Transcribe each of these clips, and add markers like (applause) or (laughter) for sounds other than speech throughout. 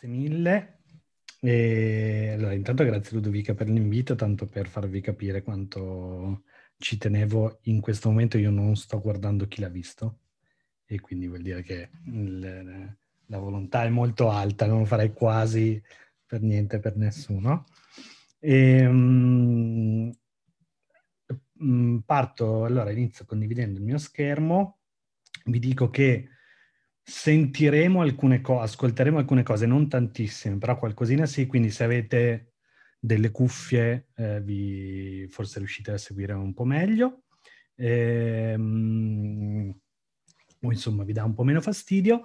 Grazie mille. E allora, intanto grazie Ludovica per l'invito, tanto per farvi capire quanto ci tenevo. In questo momento io non sto guardando chi l'ha visto e quindi vuol dire che il, la volontà è molto alta, non lo farei quasi per niente per nessuno. E, um, mm, parto, allora inizio condividendo il mio schermo, vi dico che sentiremo alcune cose, ascolteremo alcune cose, non tantissime, però qualcosina sì, quindi se avete delle cuffie eh, vi forse riuscite a seguire un po' meglio. ehm, o insomma vi dà un po' meno fastidio.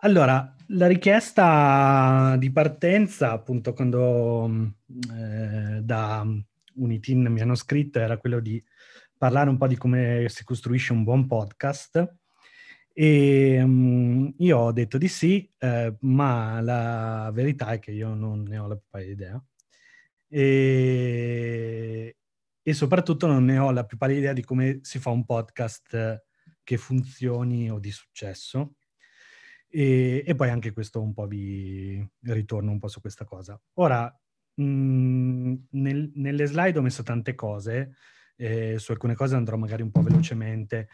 Allora, la richiesta di partenza, appunto, quando eh, da Unitin mi hanno scritto, era quello di parlare un po' di come si costruisce un buon podcast e um, io ho detto di sì, eh, ma la verità è che io non ne ho la più pallida idea. E, e, soprattutto non ne ho la più pallida idea di come si fa un podcast che funzioni o di successo. E, e poi anche questo un po' vi ritorno un po' su questa cosa. Ora, mh, mm, nel, nelle slide ho messo tante cose, eh, su alcune cose andrò magari un po' velocemente,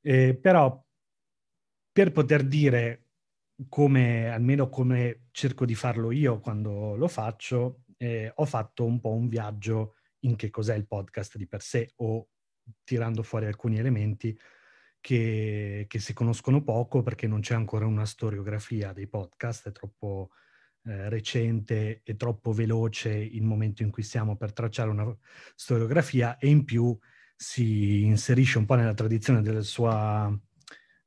eh, però per poter dire come, almeno come cerco di farlo io quando lo faccio, eh, ho fatto un po' un viaggio in che cos'è il podcast di per sé o tirando fuori alcuni elementi che, che si conoscono poco perché non c'è ancora una storiografia dei podcast, è troppo eh, recente e troppo veloce il momento in cui siamo per tracciare una storiografia e in più si inserisce un po' nella tradizione della sua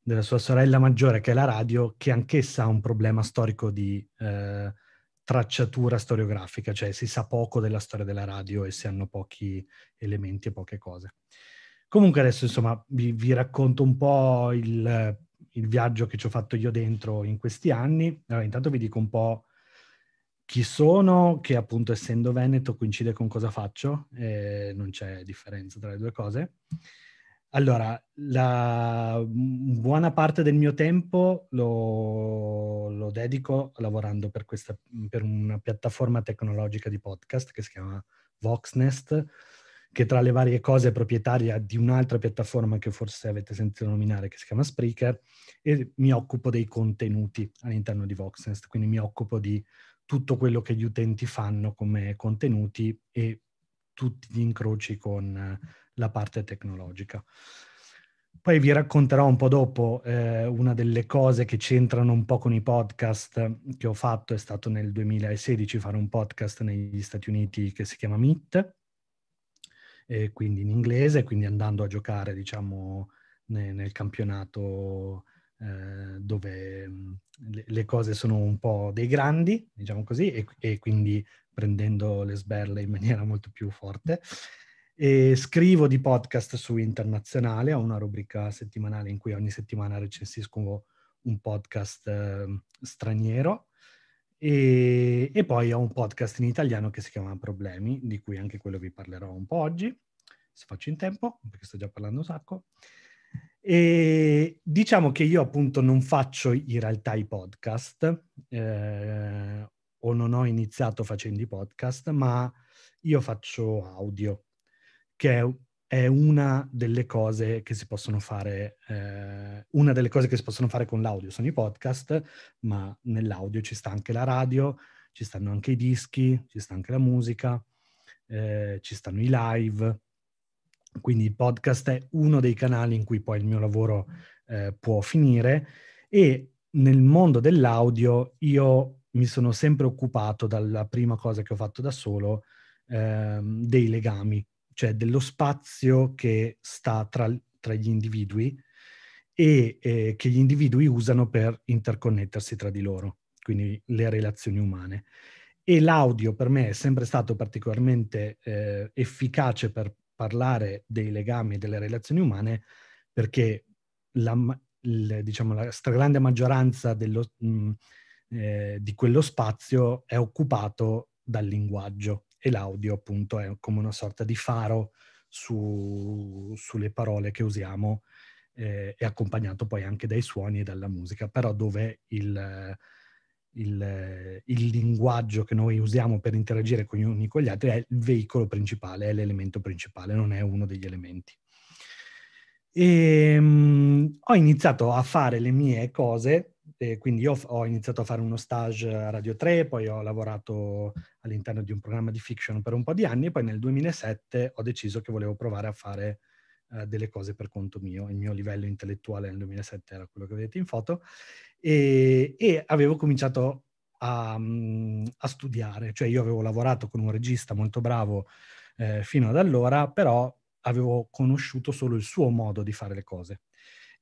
della sua sorella maggiore, che è la radio, che anch'essa ha un problema storico di eh, tracciatura storiografica, cioè si sa poco della storia della radio e si hanno pochi elementi e poche cose. Comunque adesso, insomma, vi, vi racconto un po' il, il, viaggio che ci ho fatto io dentro in questi anni. Allora, intanto vi dico un po' chi sono, che appunto essendo Veneto coincide con cosa faccio, eh, non c'è differenza tra le due cose. Allora, la buona parte del mio tempo lo, lo dedico lavorando per, questa, per, una piattaforma tecnologica di podcast che si chiama Voxnest, che tra le varie cose è proprietaria di un'altra piattaforma che forse avete sentito nominare, che si chiama Spreaker, e mi occupo dei contenuti all'interno di Voxnest, quindi mi occupo di tutto quello che gli utenti fanno come contenuti e tutti gli incroci con la parte tecnologica. Poi vi racconterò un po' dopo eh, una delle cose che c'entrano un po' con i podcast che ho fatto, è stato nel 2016 fare un podcast negli Stati Uniti che si chiama Meet, e quindi in inglese, quindi andando a giocare diciamo ne, nel campionato eh, dove mm, le, le, cose sono un po' dei grandi, diciamo così, e, e quindi prendendo le sberle in maniera molto più forte e scrivo di podcast su Internazionale, ho una rubrica settimanale in cui ogni settimana recensisco un podcast ehm, straniero e, e, poi ho un podcast in italiano che si chiama Problemi, di cui anche quello vi parlerò un po' oggi, se faccio in tempo, perché sto già parlando un sacco. E diciamo che io appunto non faccio in realtà i podcast, eh, o non ho iniziato facendo i podcast, ma io faccio audio, che è, è una delle cose che si possono fare, eh, una delle cose che si possono fare con l'audio sono i podcast, ma nell'audio ci sta anche la radio, ci stanno anche i dischi, ci sta anche la musica, eh, ci stanno i live. Quindi il podcast è uno dei canali in cui poi il mio lavoro eh, può finire e nel mondo dell'audio io mi sono sempre occupato dalla prima cosa che ho fatto da solo ehm, dei legami, cioè dello spazio che sta tra, tra gli individui e eh, che gli individui usano per interconnettersi tra di loro, quindi le relazioni umane. E l'audio per me è sempre stato particolarmente eh, efficace per parlare dei legami e delle relazioni umane perché la, il, diciamo, la stragrande maggioranza dello, mh, mm, eh, di quello spazio è occupato dal linguaggio e l'audio appunto è come una sorta di faro su, sulle parole che usiamo eh, e accompagnato poi anche dai suoni e dalla musica, però dove il, il, il linguaggio che noi usiamo per interagire con gli uni con gli altri è il veicolo principale, è l'elemento principale, non è uno degli elementi. E, ehm, mh, ho iniziato a fare le mie cose e quindi io ho iniziato a fare uno stage a Radio 3, poi ho lavorato all'interno di un programma di fiction per un po' di anni e poi nel 2007 ho deciso che volevo provare a fare uh, delle cose per conto mio. Il mio livello intellettuale nel 2007 era quello che vedete in foto e, e avevo cominciato a, mm, a, studiare, cioè io avevo lavorato con un regista molto bravo eh, fino ad allora, però avevo conosciuto solo il suo modo di fare le cose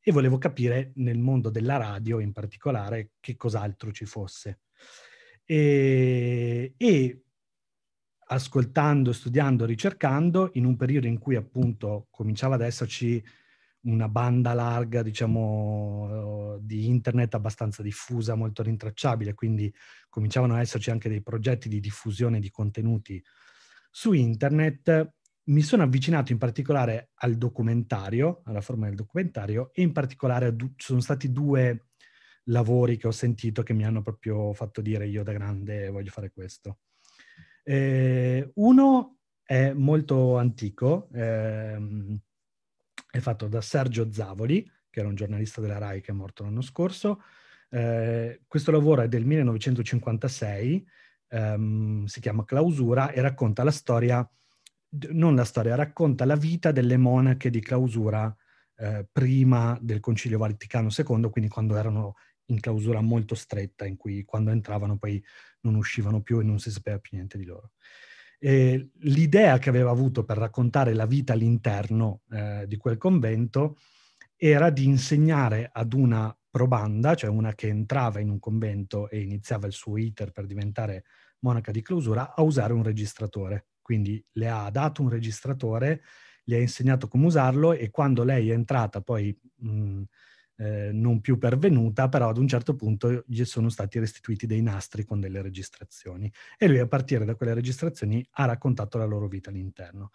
e volevo capire nel mondo della radio in particolare che cos'altro ci fosse. E, e ascoltando, studiando, ricercando, in un periodo in cui appunto cominciava ad esserci una banda larga, diciamo, di internet abbastanza diffusa, molto rintracciabile, quindi cominciavano ad esserci anche dei progetti di diffusione di contenuti su internet, mi sono avvicinato in particolare al documentario, alla forma del documentario, e in particolare ci sono stati due lavori che ho sentito che mi hanno proprio fatto dire io da grande voglio fare questo. Eh, uno è molto antico, ehm, è fatto da Sergio Zavoli, che era un giornalista della RAI che è morto l'anno scorso. Eh, questo lavoro è del 1956, ehm, si chiama Clausura e racconta la storia non la storia, racconta la vita delle monache di clausura eh, prima del Concilio Vaticano II, quindi quando erano in clausura molto stretta, in cui quando entravano poi non uscivano più e non si sapeva più niente di loro. E l'idea che aveva avuto per raccontare la vita all'interno eh, di quel convento era di insegnare ad una probanda, cioè una che entrava in un convento e iniziava il suo iter per diventare monaca di clausura, a usare un registratore. Quindi le ha dato un registratore, le ha insegnato come usarlo e quando lei è entrata poi mh, mm, eh, non più pervenuta, però ad un certo punto gli sono stati restituiti dei nastri con delle registrazioni e lui a partire da quelle registrazioni ha raccontato la loro vita all'interno.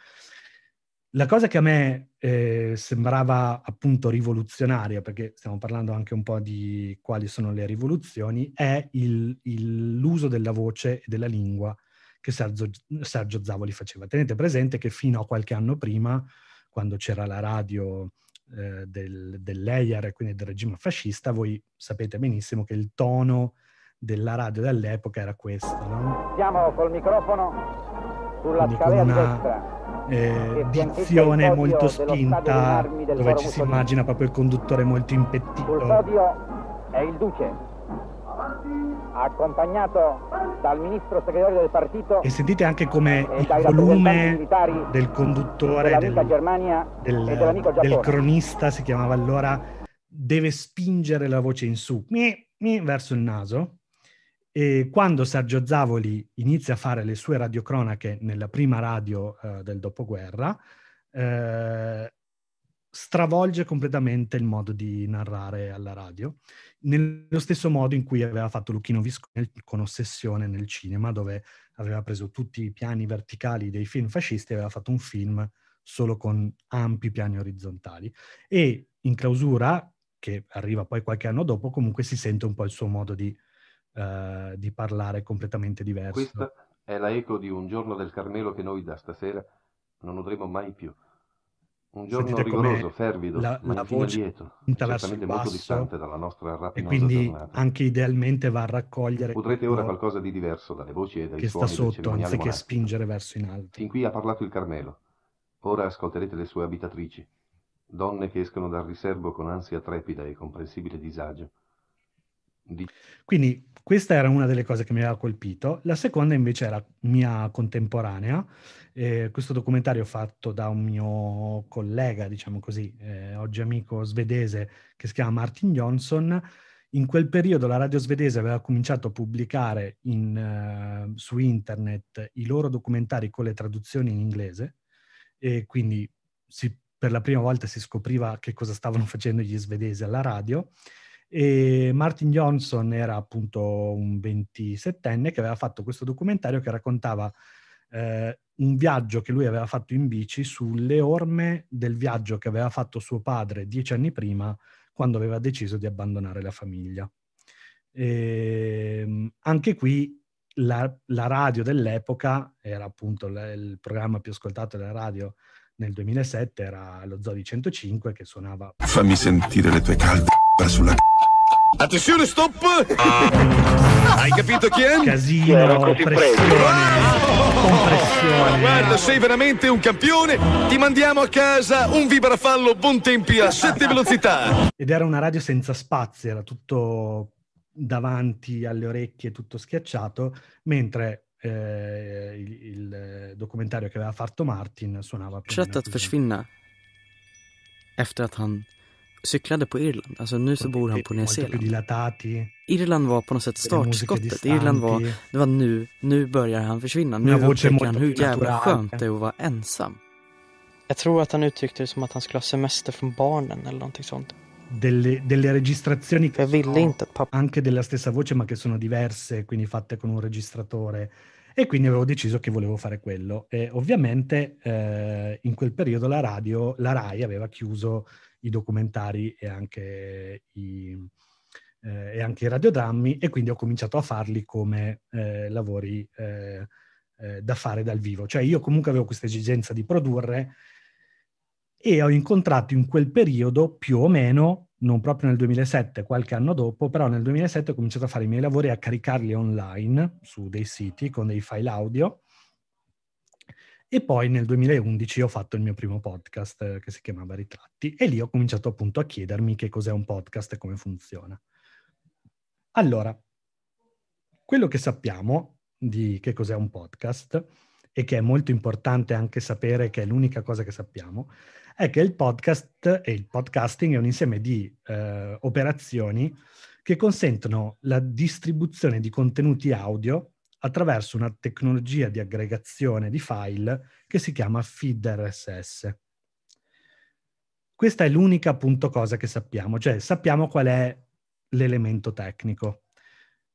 La cosa che a me eh, sembrava appunto rivoluzionaria, perché stiamo parlando anche un po' di quali sono le rivoluzioni, è il, il, l'uso della voce e della lingua che Sergio, Sergio Zavoli faceva. Tenete presente che fino a qualche anno prima, quando c'era la radio eh, del, e quindi del regime fascista, voi sapete benissimo che il tono della radio dell'epoca era questo. No? Siamo col microfono sulla quindi scalea una... destra eh, dizione molto spinta, dove ci si immagina proprio il conduttore molto impettito. Il è il duce accompagnato dal ministro segretario del partito e sentite anche come il volume del conduttore del, del, del, cronista si chiamava allora deve spingere la voce in su mi, mi, verso il naso e quando Sergio Zavoli inizia a fare le sue radiocronache nella prima radio eh, del dopoguerra eh, stravolge completamente il modo di narrare alla radio, nello stesso modo in cui aveva fatto Luchino Visconti con Ossessione nel cinema, dove aveva preso tutti i piani verticali dei film fascisti e aveva fatto un film solo con ampi piani orizzontali. E in clausura, che arriva poi qualche anno dopo, comunque si sente un po' il suo modo di, uh, di parlare completamente diverso. Questa è la eco di un giorno del Carmelo che noi da stasera non udremo mai più un giorno Sentite rigoroso, fervido, la, la voce lieto, verso il molto distante dalla nostra rapida e quindi giornata. anche idealmente va a raccogliere Potrete ora qualcosa di diverso dalle voci e dai che suoni sta sotto anziché monastico. spingere verso in alto. Fin qui ha parlato il Carmelo. Ora ascolterete le sue abitatrici, donne che escono dal riservo con ansia trepida e comprensibile disagio, quindi questa era una delle cose che mi aveva colpito. La seconda invece era mia contemporanea, eh, questo documentario fatto da un mio collega, diciamo così, eh, oggi amico svedese, che si chiama Martin Johnson. In quel periodo la radio svedese aveva cominciato a pubblicare in, eh, su internet i loro documentari con le traduzioni in inglese e quindi si, per la prima volta si scopriva che cosa stavano (laughs) facendo gli svedesi alla radio e Martin Johnson era appunto un 27enne che aveva fatto questo documentario che raccontava eh, un viaggio che lui aveva fatto in bici sulle orme del viaggio che aveva fatto suo padre dieci anni prima quando aveva deciso di abbandonare la famiglia. E, ehm, anche qui la, la, radio dell'epoca era appunto la, il programma più ascoltato della radio nel 2007 era lo Zodi 105 che suonava Fammi sentire le tue calde sulla c***a Attenzione, stop! Ah. Hai capito chi è? Casino, pressione, ah! compressione. Guarda, sei veramente un campione. Ti mandiamo a casa un vibrafallo buon tempi a sette velocità. Ed era una radio senza spazio, era tutto davanti alle orecchie, tutto schiacciato, mentre eh, il, il, documentario che aveva fatto Martin suonava... Certo, After cyklade på Irland. Alltså nu så bor han på Nya Zeeland. Irland var på något sätt startskottet. Irland var, det var nu, nu börjar han försvinna. Nu upptäcker han hur jävla skönt det är att vara ensam. Jag tror att han uttryckte det som att han skulle ha semester från barnen eller någonting sånt. Delle, delle ville inte att pappa... anche della stessa voce ma che sono diverse, quindi fatte con un registratore. E quindi avevo deciso che volevo fare quello. E ovviamente eh, in quel periodo la radio, la RAI aveva chiuso i documentari e anche i, eh, e anche i radiodrammi e quindi ho cominciato a farli come eh, lavori eh, eh, da fare dal vivo. Cioè io comunque avevo questa esigenza di produrre e ho incontrato in quel periodo più o meno, non proprio nel 2007, qualche anno dopo, però nel 2007 ho cominciato a fare i miei lavori e a caricarli online su dei siti con dei file audio e poi nel 2011 ho fatto il mio primo podcast eh, che si chiamava Ritratti e lì ho cominciato appunto a chiedermi che cos'è un podcast e come funziona. Allora, quello che sappiamo di che cos'è un podcast e che è molto importante anche sapere che è l'unica cosa che sappiamo, è che il podcast e il podcasting è un insieme di eh, operazioni che consentono la distribuzione di contenuti audio attraverso una tecnologia di aggregazione di file che si chiama feed RSS. Questa è l'unica appunto cosa che sappiamo, cioè sappiamo qual è l'elemento tecnico.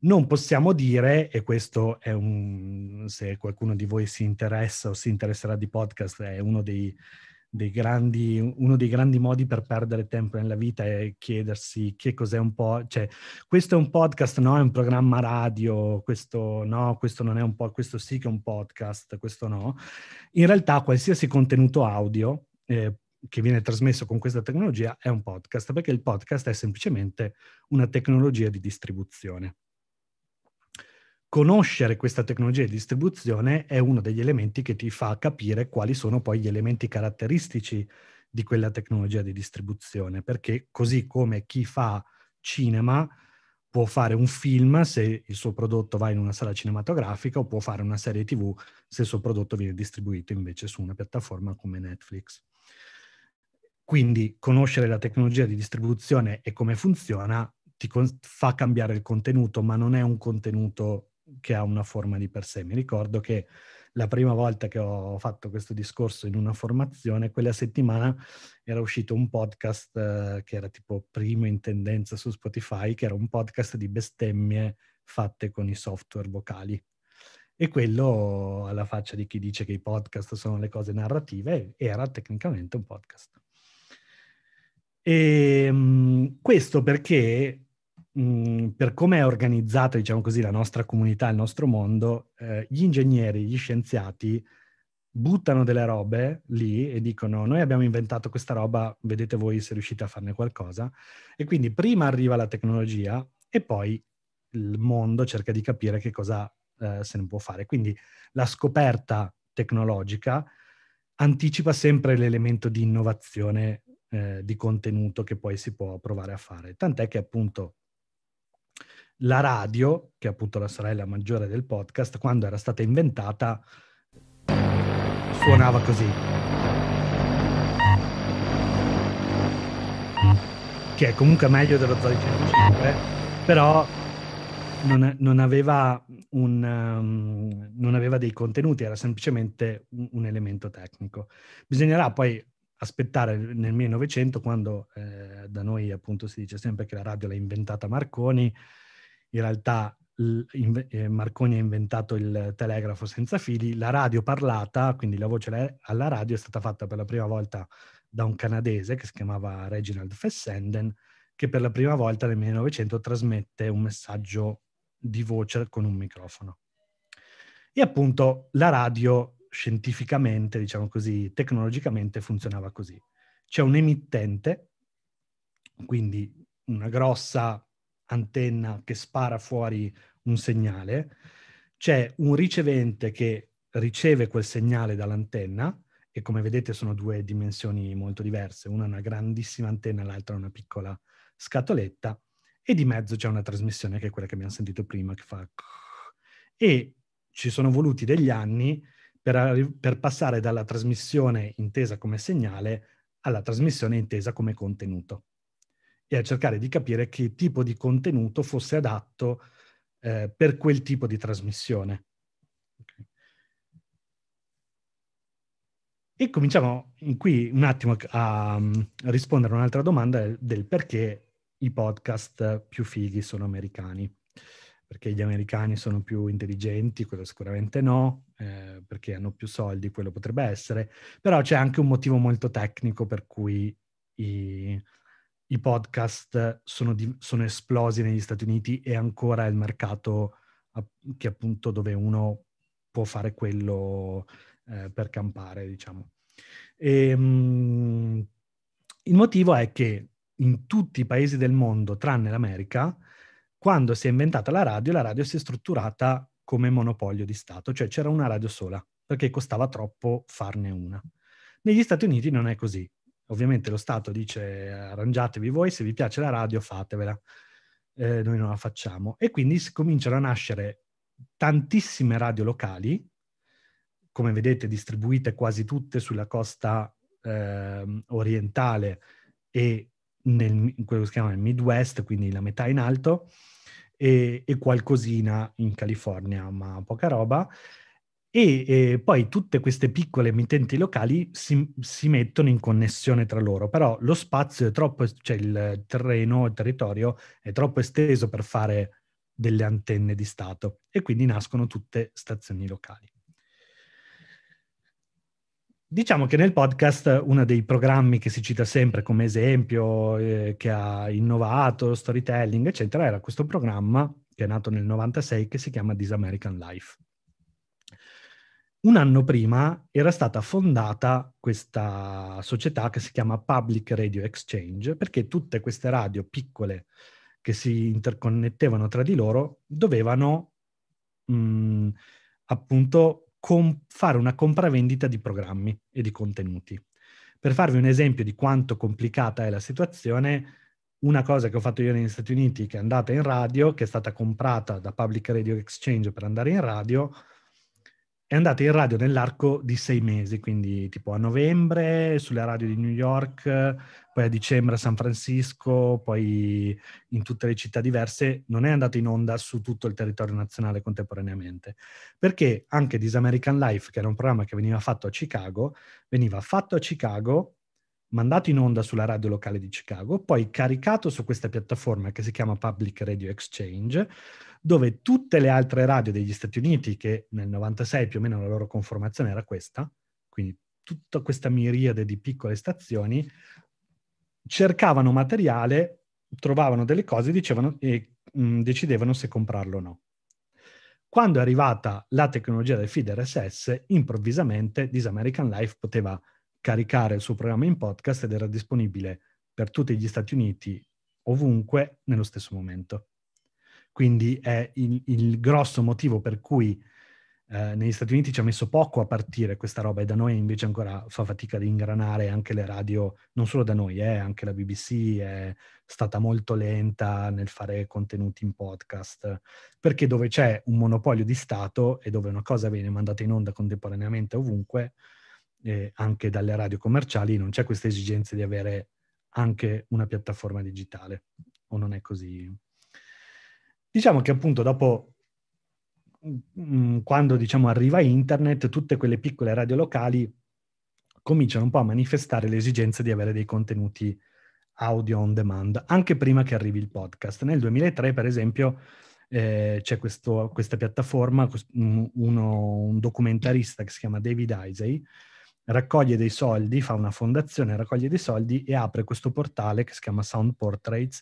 Non possiamo dire, e questo è un, se qualcuno di voi si interessa o si interesserà di podcast, è uno dei, dei grandi, uno dei grandi modi per perdere tempo nella vita è chiedersi che cos'è un po', cioè questo è un podcast, no, è un programma radio, questo no, questo non è un po', questo sì che è un podcast, questo no. In realtà qualsiasi contenuto audio eh, che viene trasmesso con questa tecnologia è un podcast, perché il podcast è semplicemente una tecnologia di distribuzione conoscere questa tecnologia di distribuzione è uno degli elementi che ti fa capire quali sono poi gli elementi caratteristici di quella tecnologia di distribuzione, perché così come chi fa cinema può fare un film se il suo prodotto va in una sala cinematografica o può fare una serie TV se il suo prodotto viene distribuito invece su una piattaforma come Netflix. Quindi conoscere la tecnologia di distribuzione e come funziona ti con- fa cambiare il contenuto, ma non è un contenuto che ha una forma di per sé. Mi ricordo che la prima volta che ho fatto questo discorso in una formazione, quella settimana era uscito un podcast eh, che era tipo primo in tendenza su Spotify, che era un podcast di bestemmie fatte con i software vocali. E quello, alla faccia di chi dice che i podcast sono le cose narrative, era tecnicamente un podcast. E, ehm, mh, questo perché per come è organizzata, diciamo così, la nostra comunità, il nostro mondo, eh, gli ingegneri, gli scienziati buttano delle robe lì e dicono noi abbiamo inventato questa roba, vedete voi se riuscite a farne qualcosa. E quindi prima arriva la tecnologia e poi il mondo cerca di capire che cosa eh, se ne può fare. Quindi la scoperta tecnologica anticipa sempre l'elemento di innovazione eh, di contenuto che poi si può provare a fare. Tant'è che appunto la radio, che è appunto la sorella maggiore del podcast, quando era stata inventata suonava così. Che è comunque meglio dello Zoe 105, però non, non, aveva un, um, non, aveva dei contenuti, era semplicemente un, un, elemento tecnico. Bisognerà poi aspettare nel 1900, quando eh, da noi appunto si dice sempre che la radio l'ha inventata Marconi, in realtà eh, Marconi ha inventato il telegrafo senza fili, la radio parlata, quindi la voce alla radio, è stata fatta per la prima volta da un canadese che si chiamava Reginald Fessenden, che per la prima volta nel 1900 trasmette un messaggio di voce con un microfono. E appunto la radio scientificamente, diciamo così, tecnologicamente funzionava così. C'è un emittente, quindi una grossa antenna che spara fuori un segnale, c'è un ricevente che riceve quel segnale dall'antenna e come vedete sono due dimensioni molto diverse, una è una grandissima antenna, l'altra è una piccola scatoletta e di mezzo c'è una trasmissione che è quella che abbiamo sentito prima che fa e ci sono voluti degli anni per, arri- per passare dalla trasmissione intesa come segnale alla trasmissione intesa come contenuto e a cercare di capire che tipo di contenuto fosse adatto eh, per quel tipo di trasmissione. E cominciamo qui un attimo a, a mm, rispondere a un'altra domanda del perché i podcast più fighi sono americani. Perché gli americani sono più intelligenti, quello sicuramente no, eh, perché hanno più soldi, quello potrebbe essere, però c'è anche un motivo molto tecnico per cui i, i podcast sono, di, sono, esplosi negli Stati Uniti e ancora è il mercato che appunto dove uno può fare quello eh, per campare, diciamo. E, ehm, mh, il motivo è che in tutti i paesi del mondo, tranne l'America, quando si è inventata la radio, la radio si è strutturata come monopolio di Stato, cioè c'era una radio sola, perché costava troppo farne una. Negli Stati Uniti non è così. Ovviamente lo Stato dice arrangiatevi voi, se vi piace la radio fatevela, eh, noi non la facciamo. E quindi cominciano a nascere tantissime radio locali, come vedete distribuite quasi tutte sulla costa eh, orientale e nel, quello che si chiama il Midwest, quindi la metà in alto, e, e qualcosina in California, ma poca roba, e eh, poi tutte queste piccole emittenti locali si, si, mettono in connessione tra loro, però lo spazio è troppo, cioè il terreno, il territorio è troppo esteso per fare delle antenne di Stato e quindi nascono tutte stazioni locali. Diciamo che nel podcast uno dei programmi che si cita sempre come esempio, eh, che ha innovato, storytelling, eccetera, era questo programma che è nato nel 96 che si chiama This American Life un anno prima era stata fondata questa società che si chiama Public Radio Exchange, perché tutte queste radio piccole che si interconnettevano tra di loro dovevano mh, mm, appunto com- fare una compravendita di programmi e di contenuti. Per farvi un esempio di quanto complicata è la situazione, una cosa che ho fatto io negli Stati Uniti che è andata in radio, che è stata comprata da Public Radio Exchange per andare in radio, è andata in radio nell'arco di sei mesi, quindi tipo a novembre sulle radio di New York, poi a dicembre a San Francisco, poi in tutte le città diverse, non è andata in onda su tutto il territorio nazionale contemporaneamente, perché anche This American Life, che era un programma che veniva fatto a Chicago, veniva fatto a Chicago mandato in onda sulla radio locale di Chicago, poi caricato su questa piattaforma che si chiama Public Radio Exchange, dove tutte le altre radio degli Stati Uniti, che nel 96 più o meno la loro conformazione era questa, quindi tutta questa miriade di piccole stazioni, cercavano materiale, trovavano delle cose dicevano, e mh, mm, decidevano se comprarlo o no. Quando è arrivata la tecnologia del feed RSS, improvvisamente This American Life poteva caricare il suo programma in podcast ed era disponibile per tutti gli Stati Uniti, ovunque, nello stesso momento. Quindi è il, il grosso motivo per cui eh, negli Stati Uniti ci ha messo poco a partire questa roba e da noi invece ancora fa fatica di ingranare anche le radio, non solo da noi, eh, anche la BBC è stata molto lenta nel fare contenuti in podcast, perché dove c'è un monopolio di Stato e dove una cosa viene mandata in onda contemporaneamente ovunque, eh, anche dalle radio commerciali, non c'è questa esigenza di avere anche una piattaforma digitale, o non è così? Diciamo che appunto dopo, mh, mm, quando diciamo, arriva internet, tutte quelle piccole radio locali cominciano un po' a manifestare l'esigenza di avere dei contenuti audio on demand, anche prima che arrivi il podcast. Nel 2003, per esempio, eh, c'è questo, questa piattaforma, mm, uno, un documentarista che si chiama David Isay, raccoglie dei soldi, fa una fondazione, raccoglie dei soldi e apre questo portale che si chiama Sound Portraits,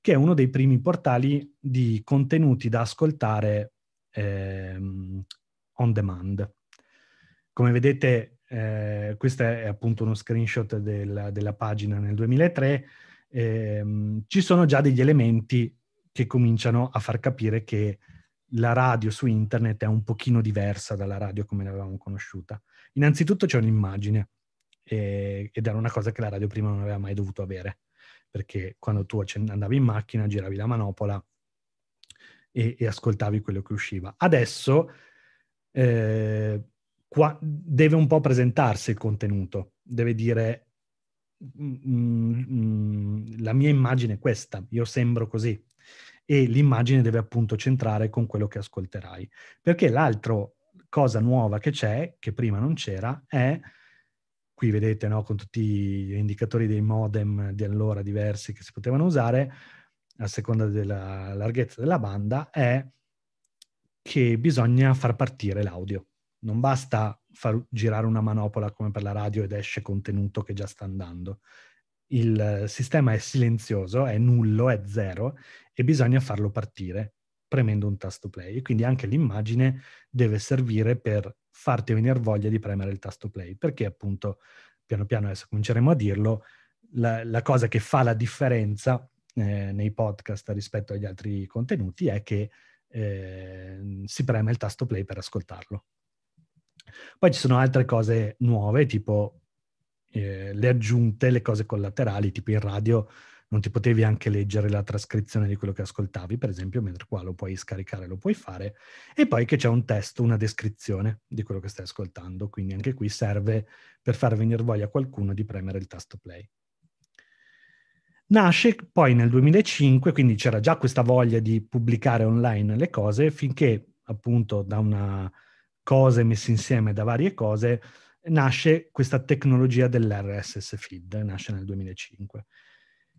che è uno dei primi portali di contenuti da ascoltare eh, on demand. Come vedete, eh, questo è appunto uno screenshot del, della pagina nel 2003, eh, ci sono già degli elementi che cominciano a far capire che la radio su internet è un pochino diversa dalla radio come l'avevamo conosciuta. Innanzitutto c'è un'immagine eh, ed era una cosa che la radio prima non aveva mai dovuto avere, perché quando tu andavi in macchina, giravi la manopola e, e ascoltavi quello che usciva. Adesso eh, qua, deve un po' presentarsi il contenuto, deve dire mh, mm, mh, mm, mm, la mia immagine è questa, io sembro così, e l'immagine deve appunto centrare con quello che ascolterai. Perché l'altra cosa nuova che c'è, che prima non c'era, è qui vedete no, con tutti gli indicatori dei modem di allora diversi che si potevano usare, a seconda della larghezza della banda, è che bisogna far partire l'audio. Non basta far girare una manopola come per la radio ed esce contenuto che già sta andando. Il sistema è silenzioso, è nullo, è zero e bisogna farlo partire premendo un tasto play. E quindi anche l'immagine deve servire per farti venire voglia di premere il tasto play, perché appunto, piano piano adesso cominceremo a dirlo, la, la cosa che fa la differenza eh, nei podcast rispetto agli altri contenuti è che eh, si preme il tasto play per ascoltarlo. Poi ci sono altre cose nuove, tipo eh, le aggiunte, le cose collaterali, tipo in radio non ti potevi anche leggere la trascrizione di quello che ascoltavi, per esempio, mentre qua lo puoi scaricare, lo puoi fare, e poi che c'è un testo, una descrizione di quello che stai ascoltando, quindi anche qui serve per far venire voglia a qualcuno di premere il tasto play. Nasce poi nel 2005, quindi c'era già questa voglia di pubblicare online le cose, finché appunto da una cosa messa insieme da varie cose nasce questa tecnologia dell'RSS feed, nasce nel 2005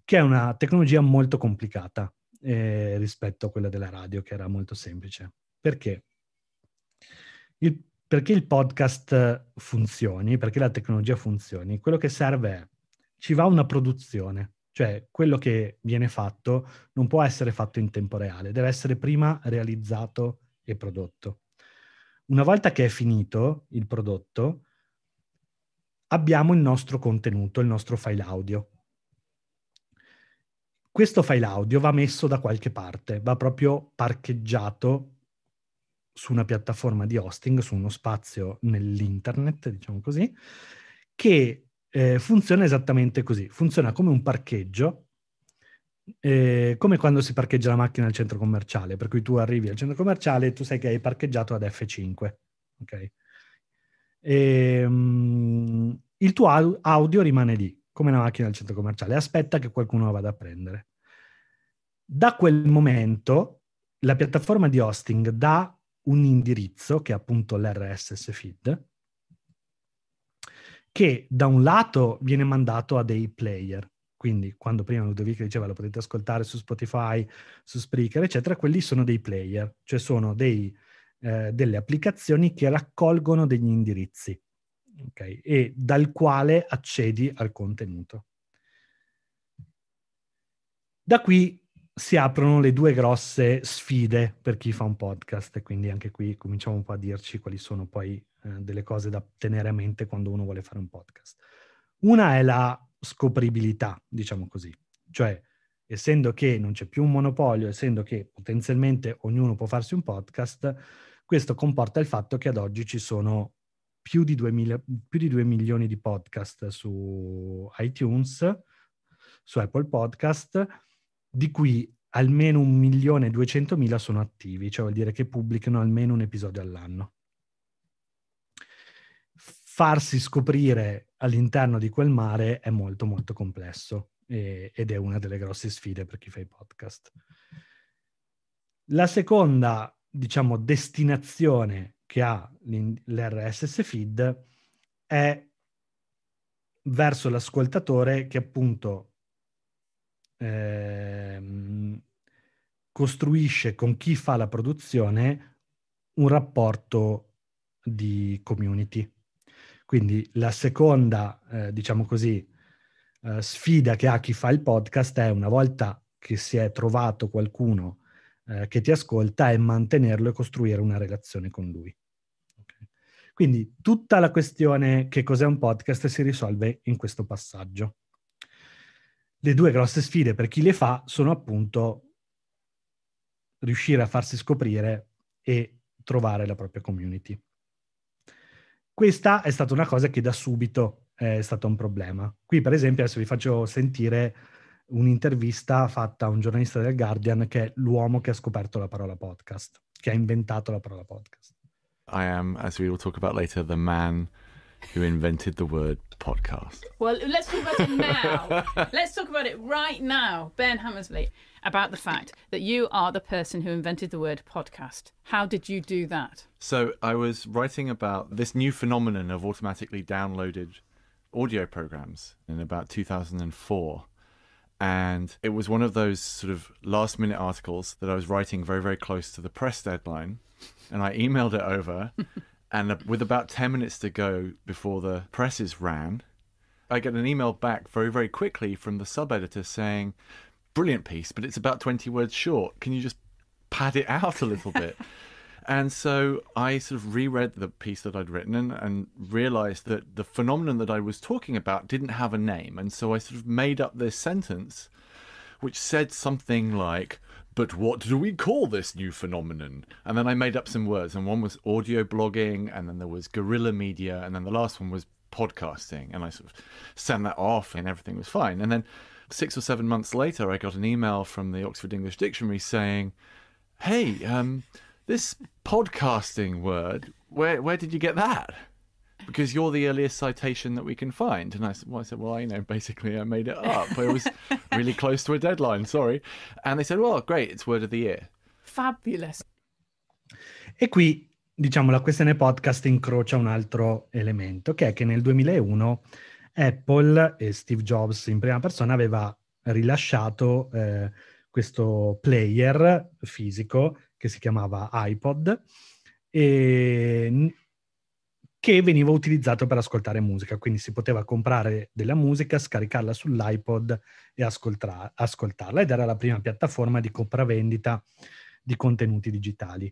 che è una tecnologia molto complicata eh, rispetto a quella della radio, che era molto semplice. Perché? Il, perché il podcast funzioni, perché la tecnologia funzioni, quello che serve è, ci va una produzione, cioè quello che viene fatto non può essere fatto in tempo reale, deve essere prima realizzato e prodotto. Una volta che è finito il prodotto, abbiamo il nostro contenuto, il nostro file audio. Questo file audio va messo da qualche parte, va proprio parcheggiato su una piattaforma di hosting, su uno spazio nell'internet, diciamo così, che eh, funziona esattamente così. Funziona come un parcheggio, eh, come quando si parcheggia la macchina al centro commerciale, per cui tu arrivi al centro commerciale e tu sai che hai parcheggiato ad F5. Okay? E, um, il tuo audio rimane lì, come una macchina al centro commerciale, aspetta che qualcuno la vada a prendere. Da quel momento la piattaforma di hosting dà un indirizzo, che è appunto l'RSS feed, che da un lato viene mandato a dei player, quindi quando prima Ludovica diceva lo potete ascoltare su Spotify, su Spreaker, eccetera, quelli sono dei player, cioè sono dei, eh, delle applicazioni che raccolgono degli indirizzi okay? e dal quale accedi al contenuto. Da qui si aprono le due grosse sfide per chi fa un podcast e quindi anche qui cominciamo un po' a dirci quali sono poi eh, delle cose da tenere a mente quando uno vuole fare un podcast. Una è la scopribilità, diciamo così, cioè essendo che non c'è più un monopolio, essendo che potenzialmente ognuno può farsi un podcast, questo comporta il fatto che ad oggi ci sono più di 2, mil- più di 2 milioni di podcast su iTunes, su Apple Podcast, di cui almeno milione e 1.200.000 sono attivi, cioè vuol dire che pubblicano almeno un episodio all'anno. Farsi scoprire all'interno di quel mare è molto molto complesso e, ed è una delle grosse sfide per chi fa i podcast. La seconda, diciamo, destinazione che ha l'RSS feed è verso l'ascoltatore che appunto ehm, costruisce con chi fa la produzione un rapporto di community. Quindi la seconda, eh, diciamo così, eh, sfida che ha chi fa il podcast è una volta che si è trovato qualcuno eh, che ti ascolta è mantenerlo e costruire una relazione con lui. Quindi tutta la questione che cos'è un podcast si risolve in questo passaggio. Le due grosse sfide per chi le fa sono appunto riuscire a farsi scoprire e trovare la propria community. Questa è stata una cosa che da subito è stata un problema. Qui per esempio adesso vi faccio sentire un'intervista fatta a un giornalista del Guardian che è l'uomo che ha scoperto la parola podcast, che ha inventato la parola podcast. I am, as we will talk about later, the man who invented the word podcast. Well, let's talk about it (laughs) now. let's talk about it right now, Ben Hammersley, about the fact that you are the person who invented the word podcast. How did you do that? So, I was writing about this new phenomenon of automatically downloaded audio programs in about 2004. And it was one of those sort of last minute articles that I was writing very, very close to the press deadline. And I emailed it over. (laughs) and uh, with about 10 minutes to go before the presses ran, I get an email back very, very quickly from the sub editor saying, Brilliant piece, but it's about 20 words short. Can you just pad it out a little bit? (laughs) And so I sort of reread the piece that I'd written and, and realized that the phenomenon that I was talking about didn't have a name. And so I sort of made up this sentence, which said something like, but what do we call this new phenomenon? And then I made up some words, and one was audio blogging, and then there was guerrilla media, and then the last one was podcasting. And I sort of sent that off, and everything was fine. And then six or seven months later, I got an email from the Oxford English Dictionary saying, Hey, um, this podcasting word, where where did you get that? Because you're the earliest citation that we can find. And I, well, I said, well, I you know, basically I made it up. It was (laughs) really close to a deadline, sorry. And they said, well, great, it's word of the year. Fabulous. E qui, diciamo, la questione podcast incrocia un altro elemento, che è che nel 2001 Apple e Steve Jobs in prima persona aveva rilasciato eh, questo player fisico che si chiamava iPod e che veniva utilizzato per ascoltare musica, quindi si poteva comprare della musica, scaricarla sull'iPod e ascoltar- ascoltarla ed era la prima piattaforma di compravendita di contenuti digitali.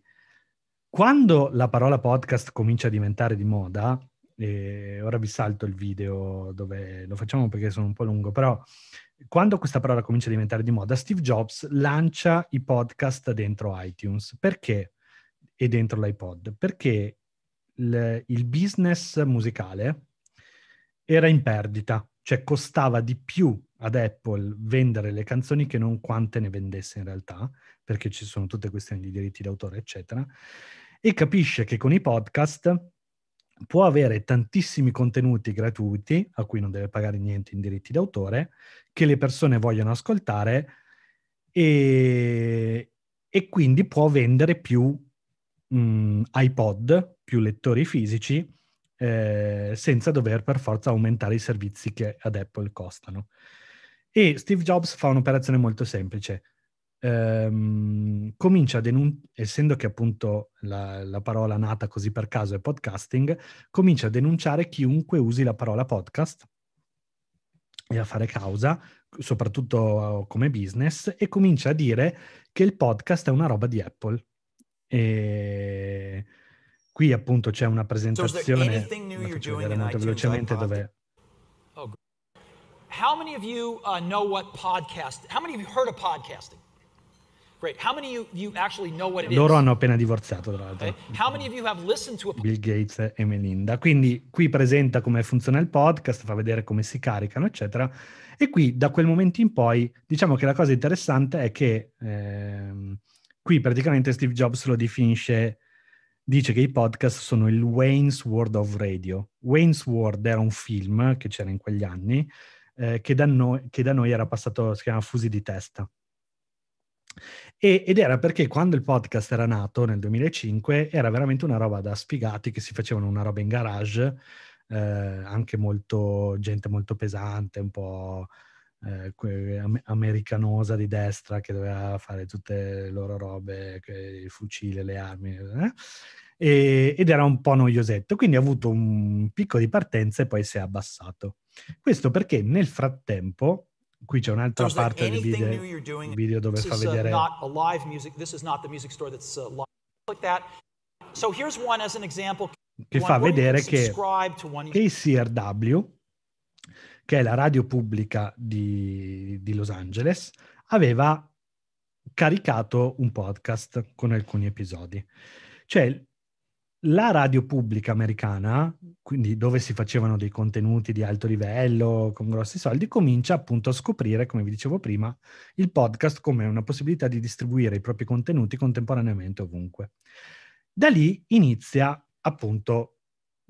Quando la parola podcast comincia a diventare di moda, e ora vi salto il video dove lo facciamo perché sono un po' lungo, però quando questa parola comincia a diventare di moda, Steve Jobs lancia i podcast dentro iTunes. Perché? E dentro l'iPod? Perché il, il business musicale era in perdita, cioè costava di più ad Apple vendere le canzoni che non quante ne vendesse in realtà, perché ci sono tutte questioni di diritti d'autore, eccetera, e capisce che con i podcast può avere tantissimi contenuti gratuiti, a cui non deve pagare niente in diritti d'autore, che le persone vogliono ascoltare e, e quindi può vendere più mh, mm, iPod, più lettori fisici, eh, senza dover per forza aumentare i servizi che ad Apple costano. E Steve Jobs fa un'operazione molto semplice ehm, comincia a denunciare, essendo che appunto la, la parola nata così per caso è podcasting, comincia a denunciare chiunque usi la parola podcast e a fare causa, soprattutto oh, come business, e comincia a dire che il podcast è una roba di Apple. E qui appunto c'è una presentazione so molto velocemente dove oh, How many of you uh, know what podcast? How many of you heard of podcasting? Loro hanno appena divorziato, tra l'altro. How many of you have to Bill Gates e Melinda. Quindi qui presenta come funziona il podcast, fa vedere come si caricano, eccetera. E qui, da quel momento in poi, diciamo che la cosa interessante è che ehm, qui praticamente Steve Jobs lo definisce, dice che i podcast sono il Wayne's World of Radio. Wayne's World era un film che c'era in quegli anni, eh, che, da noi, che da noi era passato, si chiama Fusi di testa. E, ed era perché quando il podcast era nato nel 2005 era veramente una roba da sfigati che si facevano una roba in garage, eh, anche molto gente molto pesante, un po' eh, americanosa di destra che doveva fare tutte le loro robe, il fucile, le armi. Eh? E, ed era un po' noiosetto, quindi ha avuto un picco di partenza e poi si è abbassato. Questo perché nel frattempo qui c'è un'altra parte del video, video, dove fa uh, uh, vedere... che fa vedere che ACRW, che è la radio pubblica di, di Los Angeles, aveva caricato un podcast con alcuni episodi. Cioè, la radio pubblica americana, quindi dove si facevano dei contenuti di alto livello con grossi soldi, comincia appunto a scoprire, come vi dicevo prima, il podcast come una possibilità di distribuire i propri contenuti contemporaneamente ovunque. Da lì inizia appunto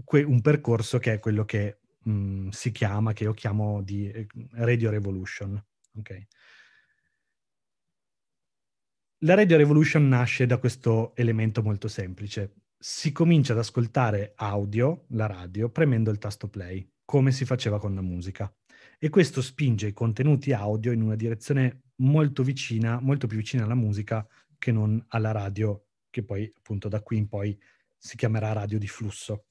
que- un percorso che è quello che mh, mm, si chiama, che io chiamo di eh, Radio Revolution. Okay. La Radio Revolution nasce da questo elemento molto semplice si comincia ad ascoltare audio, la radio, premendo il tasto play, come si faceva con la musica. E questo spinge i contenuti audio in una direzione molto vicina, molto più vicina alla musica che non alla radio, che poi appunto da qui in poi si chiamerà radio di flusso.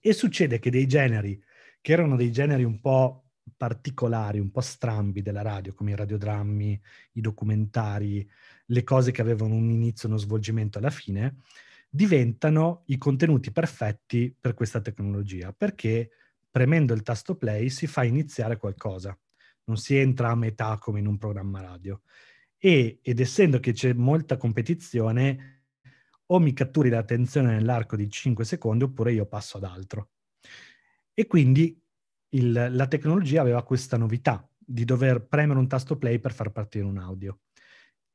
E succede che dei generi, che erano dei generi un po' particolari, un po' strambi della radio, come i radiodrammi, i documentari, le cose che avevano un inizio e uno svolgimento alla fine, diventano i contenuti perfetti per questa tecnologia, perché premendo il tasto play si fa iniziare qualcosa, non si entra a metà come in un programma radio. E, ed essendo che c'è molta competizione, o mi catturi l'attenzione nell'arco di 5 secondi oppure io passo ad altro. E quindi il, la tecnologia aveva questa novità di dover premere un tasto play per far partire un audio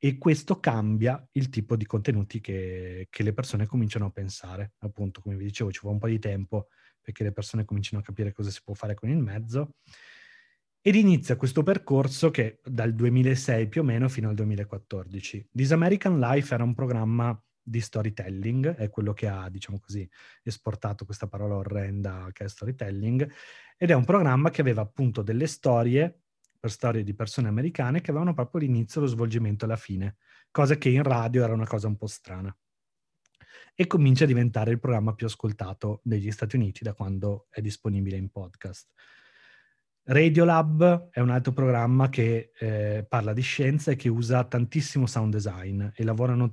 e questo cambia il tipo di contenuti che, che, le persone cominciano a pensare. Appunto, come vi dicevo, ci vuole un po' di tempo perché le persone cominciano a capire cosa si può fare con il mezzo. Ed inizia questo percorso che dal 2006 più o meno fino al 2014. This American Life era un programma di storytelling, è quello che ha, diciamo così, esportato questa parola orrenda che è storytelling, ed è un programma che aveva appunto delle storie per storie di persone americane che avevano proprio l'inizio, lo svolgimento e la fine, cosa che in radio era una cosa un po' strana. E comincia a diventare il programma più ascoltato negli Stati Uniti da quando è disponibile in podcast. Radiolab è un altro programma che eh, parla di scienza e che usa tantissimo sound design e lavorano,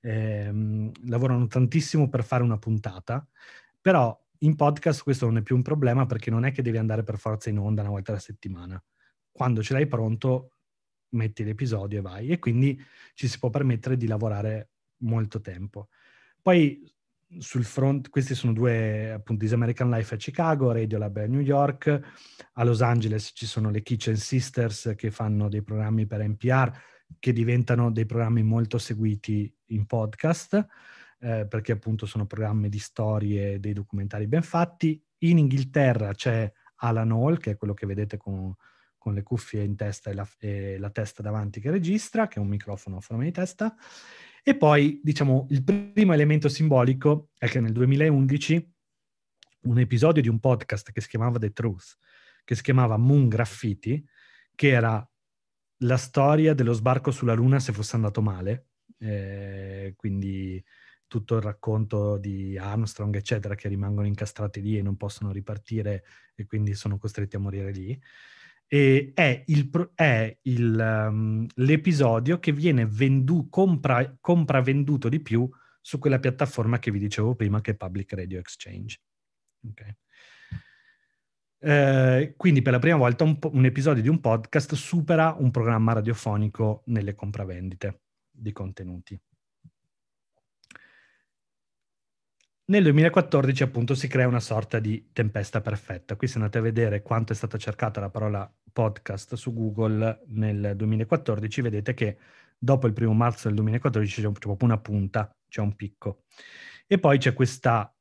eh, lavorano tantissimo per fare una puntata, però in podcast questo non è più un problema perché non è che devi andare per forza in onda una volta alla settimana. Quando ce l'hai pronto, metti l'episodio e vai. E quindi ci si può permettere di lavorare molto tempo. Poi sul front, questi sono due, appunto, This American Life a Chicago, Radio Lab a New York, a Los Angeles ci sono le Kitchen Sisters che fanno dei programmi per NPR, che diventano dei programmi molto seguiti in podcast eh, perché appunto sono programmi di storie, dei documentari ben fatti. In Inghilterra c'è Alan Hall, che è quello che vedete con, con le cuffie in testa e la, e la, testa davanti che registra, che è un microfono a forma di testa. E poi, diciamo, il primo elemento simbolico è che nel 2011 un episodio di un podcast che si chiamava The Truth, che si chiamava Moon Graffiti, che era la storia dello sbarco sulla Luna se fosse andato male. Eh, quindi tutto il racconto di Armstrong, eccetera, che rimangono incastrati lì e non possono ripartire e quindi sono costretti a morire lì. E è, il, è il, um, l'episodio che viene vendu, compra, compravenduto di più su quella piattaforma che vi dicevo prima, che è Public Radio Exchange. Okay. Eh, quindi per la prima volta un, un episodio di un podcast supera un programma radiofonico nelle compravendite di contenuti. Nel 2014 appunto si crea una sorta di tempesta perfetta. Qui se andate a vedere quanto è stata cercata la parola podcast su Google nel 2014, vedete che dopo il primo marzo del 2014 c'è proprio una punta, c'è un picco. E poi c'è questa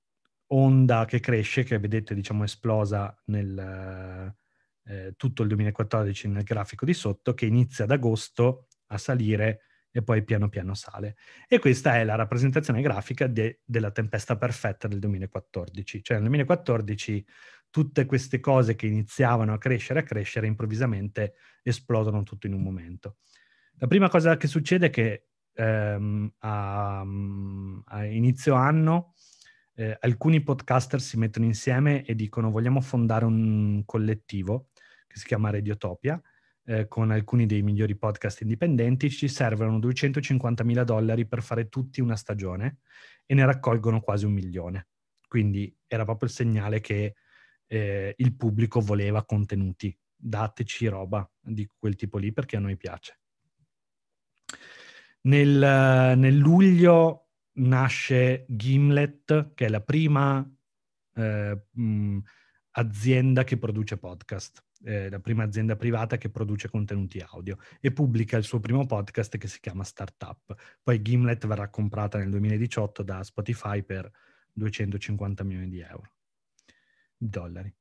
onda che cresce, che vedete diciamo esplosa nel, eh, tutto il 2014 nel grafico di sotto, che inizia ad agosto a salire e poi piano piano sale. E questa è la rappresentazione grafica de- della tempesta perfetta del 2014. Cioè nel 2014 tutte queste cose che iniziavano a crescere, a crescere, improvvisamente esplodono tutto in un momento. La prima cosa che succede è che ehm, a, a, inizio anno eh, alcuni podcaster si mettono insieme e dicono vogliamo fondare un collettivo che si chiama Radiotopia eh, con alcuni dei migliori podcast indipendenti, ci servono 250.000 dollari per fare tutti una stagione e ne raccolgono quasi un milione. Quindi era proprio il segnale che eh, il pubblico voleva contenuti. Dateci roba di quel tipo lì perché a noi piace. Nel, nel luglio nasce Gimlet, che è la prima eh, mh, azienda che produce podcast eh, la prima azienda privata che produce contenuti audio e pubblica il suo primo podcast che si chiama Startup. Poi Gimlet verrà comprata nel 2018 da Spotify per 250 milioni di euro, dollari.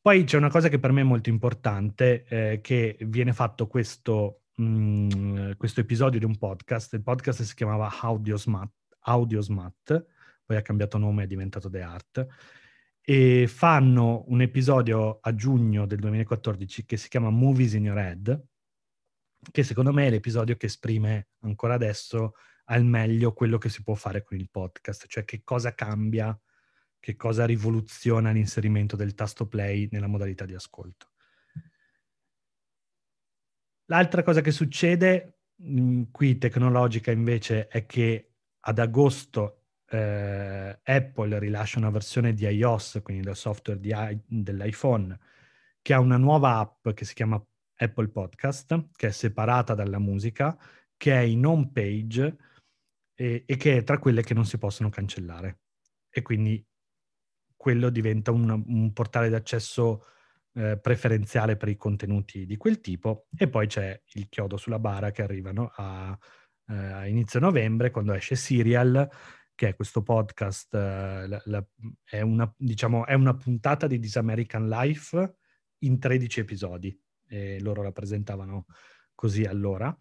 Poi c'è una cosa che per me è molto importante, eh, che viene fatto questo, mh, mm, questo, episodio di un podcast, il podcast si chiamava Audiosmat, Audiosmat poi ha cambiato nome, e è diventato The Art, e fanno un episodio a giugno del 2014 che si chiama Movies in Your Head, che secondo me è l'episodio che esprime ancora adesso al meglio quello che si può fare con il podcast, cioè che cosa cambia, che cosa rivoluziona l'inserimento del tasto play nella modalità di ascolto. L'altra cosa che succede mm, qui tecnologica invece è che ad agosto eh, Apple rilascia una versione di iOS, quindi del software I- dell'iPhone, che ha una nuova app che si chiama Apple Podcast, che è separata dalla musica, che è in home page e, e che è tra quelle che non si possono cancellare. E quindi quello diventa un, un portale d'accesso eh, preferenziale per i contenuti di quel tipo. E poi c'è il chiodo sulla bara che arrivano a, eh, a inizio novembre, quando esce Serial, che è questo podcast, eh, la, la, è, una, diciamo, è, una, puntata di This American Life in 13 episodi. E loro la presentavano così allora.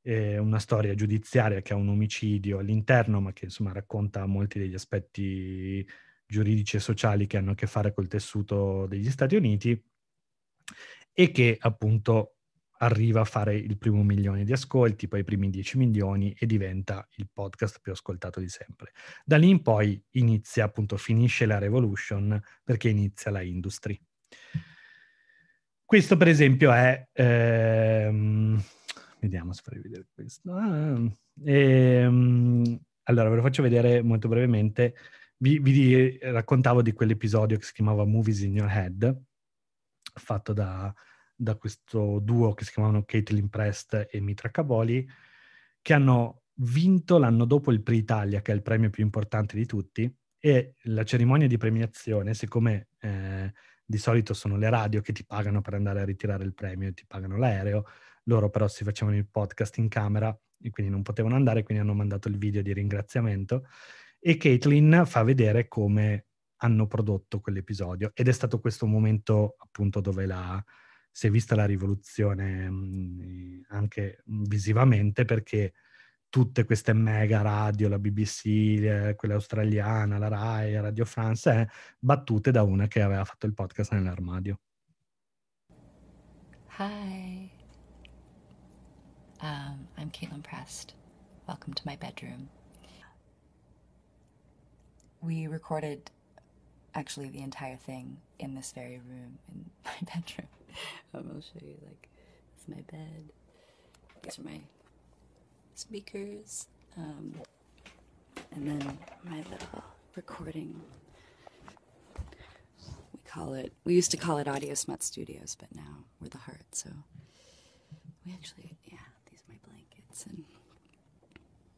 È una storia giudiziaria che ha un omicidio all'interno, ma che insomma racconta molti degli aspetti giuridici e sociali che hanno a che fare col tessuto degli Stati Uniti e che appunto arriva a fare il primo milione di ascolti, poi i primi 10 milioni e diventa il podcast più ascoltato di sempre. Da lì in poi inizia, appunto, finisce la revolution perché inizia la industry. Questo, per esempio, è... Ehm, vediamo se farvi vedere questo. Ah, ehm, allora, ve lo faccio vedere molto brevemente. Vi, vi raccontavo di quell'episodio che si chiamava Movies in Your Head, fatto da da questo duo che si chiamavano Caitlin Prest e Mitra Cavoli, che hanno vinto l'anno dopo il pre Italia, che è il premio più importante di tutti, e la cerimonia di premiazione, siccome eh, di solito sono le radio che ti pagano per andare a ritirare il premio e ti pagano l'aereo, loro però si facevano il podcast in camera e quindi non potevano andare, quindi hanno mandato il video di ringraziamento e Caitlin fa vedere come hanno prodotto quell'episodio ed è stato questo momento appunto dove la, si è vista la rivoluzione mh, mm, eh, anche mm, visivamente perché tutte queste mega radio, la BBC, eh, quella australiana, la RAI, Radio France, eh, battute da una che aveva fatto il podcast nell'armadio. Hi, um, I'm Caitlin Prest. Welcome to my bedroom. We recorded actually the entire thing in this very room in (laughs) my bedroom. (laughs) I'm gonna show you like it's my bed. These are my speakers. Um, and then my little recording. We call it we used to call it Audio Smut Studios, but now we're the heart, so we actually yeah, these are my blankets and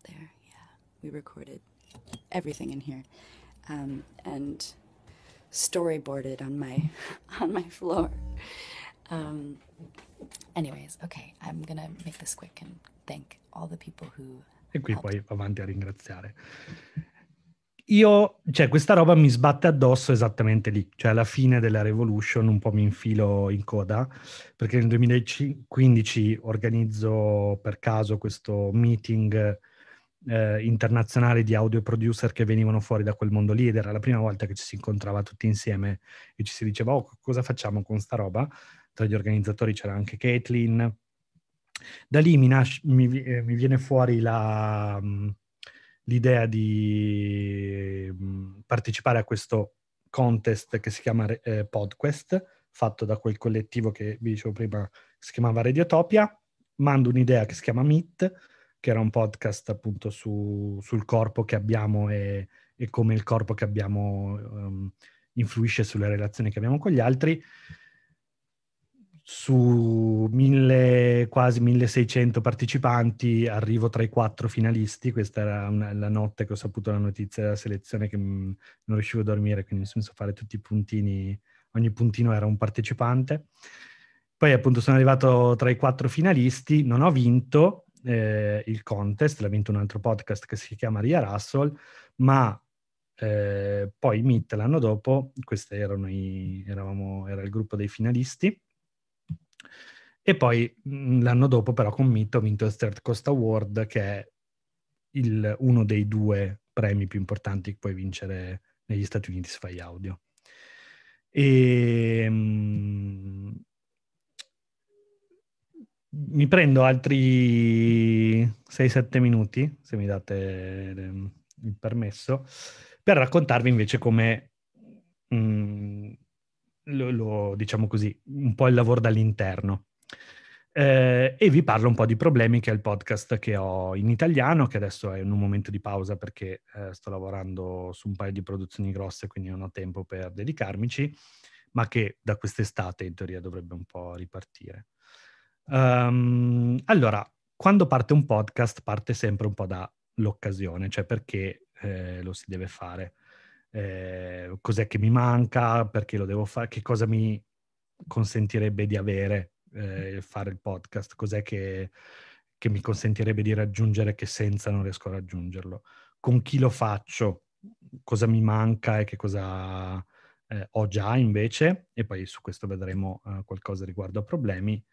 there, yeah. We recorded everything in here. Um, and storyboarded on my (laughs) on my floor. Um, anyways, okay, I'm gonna make this quick and thank all the people who e qui helped. poi avanti a ringraziare. Io, cioè, questa roba mi sbatte addosso esattamente lì, cioè alla fine della Revolution un po' mi infilo in coda, perché nel 2015 organizzo per caso questo meeting eh, internazionale di audio producer che venivano fuori da quel mondo lì ed era la prima volta che ci si incontrava tutti insieme e ci si diceva oh, cosa facciamo con sta roba tra gli organizzatori c'era anche Caitlin. Da lì mi, nasce, mi, eh, mi viene fuori la, mm, l'idea di mm, partecipare a questo contest che si chiama eh, PodQuest, fatto da quel collettivo che vi dicevo prima, si chiamava Radiotopia. Mando un'idea che si chiama Meet, che era un podcast appunto su, sul corpo che abbiamo e, e, come il corpo che abbiamo um, influisce sulle relazioni che abbiamo con gli altri su mille, quasi 1600 partecipanti arrivo tra i quattro finalisti, questa era una, la notte che ho saputo la notizia della selezione che mm, non riuscivo a dormire, quindi mi sono nel a fare tutti i puntini, ogni puntino era un partecipante. Poi appunto sono arrivato tra i quattro finalisti, non ho vinto eh, il contest, l'ha vinto un altro podcast che si chiama Ria Russell, ma eh, poi Meet l'anno dopo, questi erano i, eravamo, era il gruppo dei finalisti, e poi mm, l'anno dopo però con Mito, ho vinto il Third Coast Award che è il, uno dei due premi più importanti che puoi vincere negli Stati Uniti se fai audio. E, um, mi prendo altri 6-7 minuti, se mi date um, il permesso, per raccontarvi invece come um, lo, lo, diciamo così, un po' il lavoro dall'interno. Eh, e vi parlo un po' di problemi, che è il podcast che ho in italiano, che adesso è in un momento di pausa perché eh, sto lavorando su un paio di produzioni grosse, quindi non ho tempo per dedicarmici, ma che da quest'estate in teoria dovrebbe un po' ripartire. Um, allora, quando parte un podcast parte sempre un po' dall'occasione, cioè perché eh, lo si deve fare eh, cos'è che mi manca, perché lo devo fare, che cosa mi consentirebbe di avere eh, fare il podcast, cos'è che, che, mi consentirebbe di raggiungere che senza non riesco a raggiungerlo, con chi lo faccio, cosa mi manca e che cosa eh, ho già invece, e poi su questo vedremo eh, qualcosa riguardo a problemi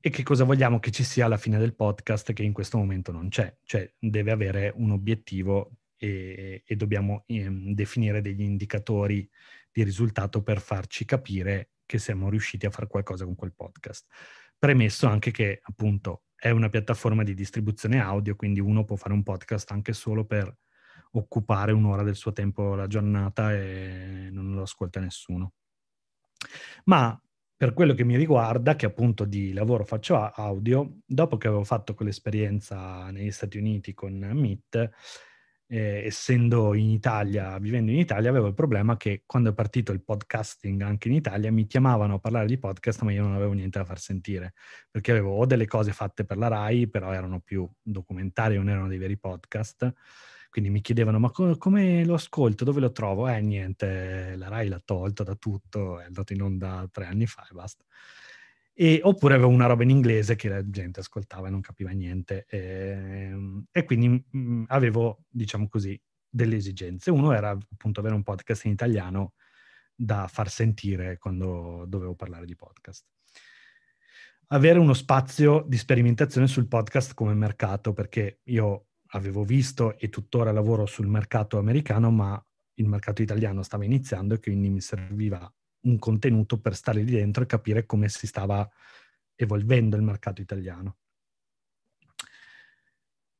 e che cosa vogliamo che ci sia alla fine del podcast che in questo momento non c'è, cioè deve avere un obiettivo e, e dobbiamo ehm, definire degli indicatori di risultato per farci capire che siamo riusciti a fare qualcosa con quel podcast. Premesso anche che appunto è una piattaforma di distribuzione audio, quindi uno può fare un podcast anche solo per occupare un'ora del suo tempo la giornata e non lo ascolta nessuno. Ma per quello che mi riguarda, che appunto di lavoro faccio audio, dopo che avevo fatto quell'esperienza negli Stati Uniti con Meet, eh, essendo in Italia, vivendo in Italia, avevo il problema che quando è partito il podcasting anche in Italia mi chiamavano a parlare di podcast, ma io non avevo niente da far sentire, perché avevo o delle cose fatte per la RAI, però erano più documentari, non erano dei veri podcast. Quindi mi chiedevano, ma co- come lo ascolto? Dove lo trovo? Eh, niente, la RAI l'ha tolto da tutto, è andato in onda tre anni fa e basta. E, oppure avevo una roba in inglese che la gente ascoltava e non capiva niente. E, ehm, e quindi mh, mm, mm, avevo, diciamo così, delle esigenze. Uno era appunto avere un podcast in italiano da far sentire quando dovevo parlare di podcast. Avere uno spazio di sperimentazione sul podcast come mercato, perché io avevo visto e tuttora lavoro sul mercato americano, ma il mercato italiano stava iniziando e quindi mi serviva un contenuto per stare lì dentro e capire come si stava evolvendo il mercato italiano.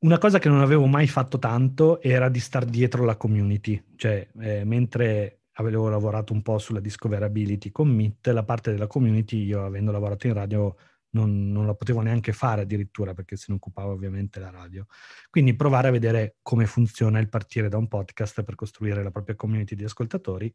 Una cosa che non avevo mai fatto tanto era di star dietro la community, cioè eh, mentre avevo lavorato un po' sulla discoverability con Meet, la parte della community io avendo lavorato in radio non, non, la potevo neanche fare addirittura perché se ne occupava ovviamente la radio. Quindi provare a vedere come funziona il partire da un podcast per costruire la propria community di ascoltatori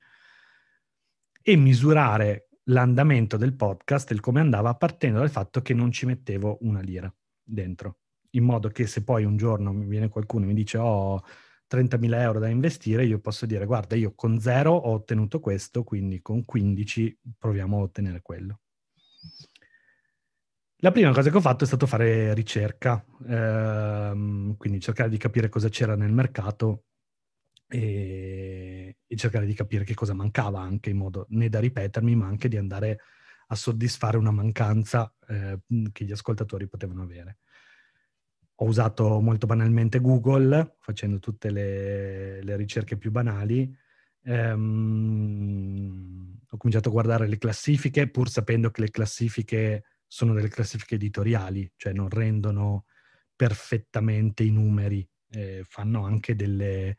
e misurare l'andamento del podcast, il come andava, partendo dal fatto che non ci mettevo una lira dentro, in modo che se poi un giorno mi viene qualcuno e mi dice ho oh, 30.000 euro da investire, io posso dire guarda io con zero ho ottenuto questo, quindi con 15 proviamo a ottenere quello. La prima cosa che ho fatto è stato fare ricerca, ehm, quindi cercare di capire cosa c'era nel mercato e e cercare di capire che cosa mancava anche in modo né da ripetermi, ma anche di andare a soddisfare una mancanza eh, che gli ascoltatori potevano avere. Ho usato molto banalmente Google, facendo tutte le, le ricerche più banali. Ehm, ho cominciato a guardare le classifiche, pur sapendo che le classifiche sono delle classifiche editoriali, cioè non rendono perfettamente i numeri, eh, fanno anche delle,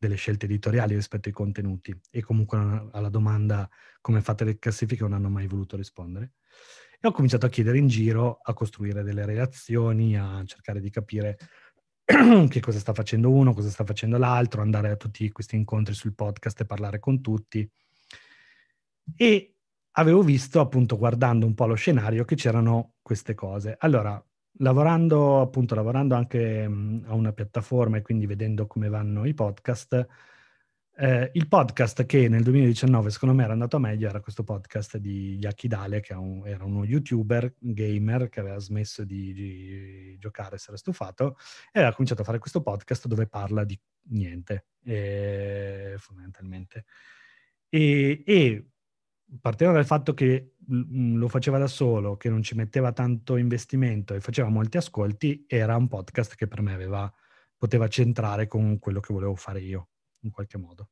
delle scelte editoriali rispetto ai contenuti e comunque alla domanda come fate le classifiche non hanno mai voluto rispondere. E ho cominciato a chiedere in giro, a costruire delle relazioni, a cercare di capire (clears throat) che cosa sta facendo uno, cosa sta facendo l'altro, andare a tutti questi incontri sul podcast e parlare con tutti. E avevo visto appunto guardando un po' lo scenario che c'erano queste cose. Allora, lavorando appunto lavorando anche mh, mm, a una piattaforma e quindi vedendo come vanno i podcast eh, il podcast che nel 2019 secondo me era andato meglio era questo podcast di Yakidale che un, era uno youtuber gamer che aveva smesso di, di giocare, si era stufato e aveva cominciato a fare questo podcast dove parla di niente eh, fondamentalmente e, e partendo dal fatto che mm, lo faceva da solo, che non ci metteva tanto investimento e faceva molti ascolti, era un podcast che per me aveva, poteva centrare con quello che volevo fare io, in qualche modo.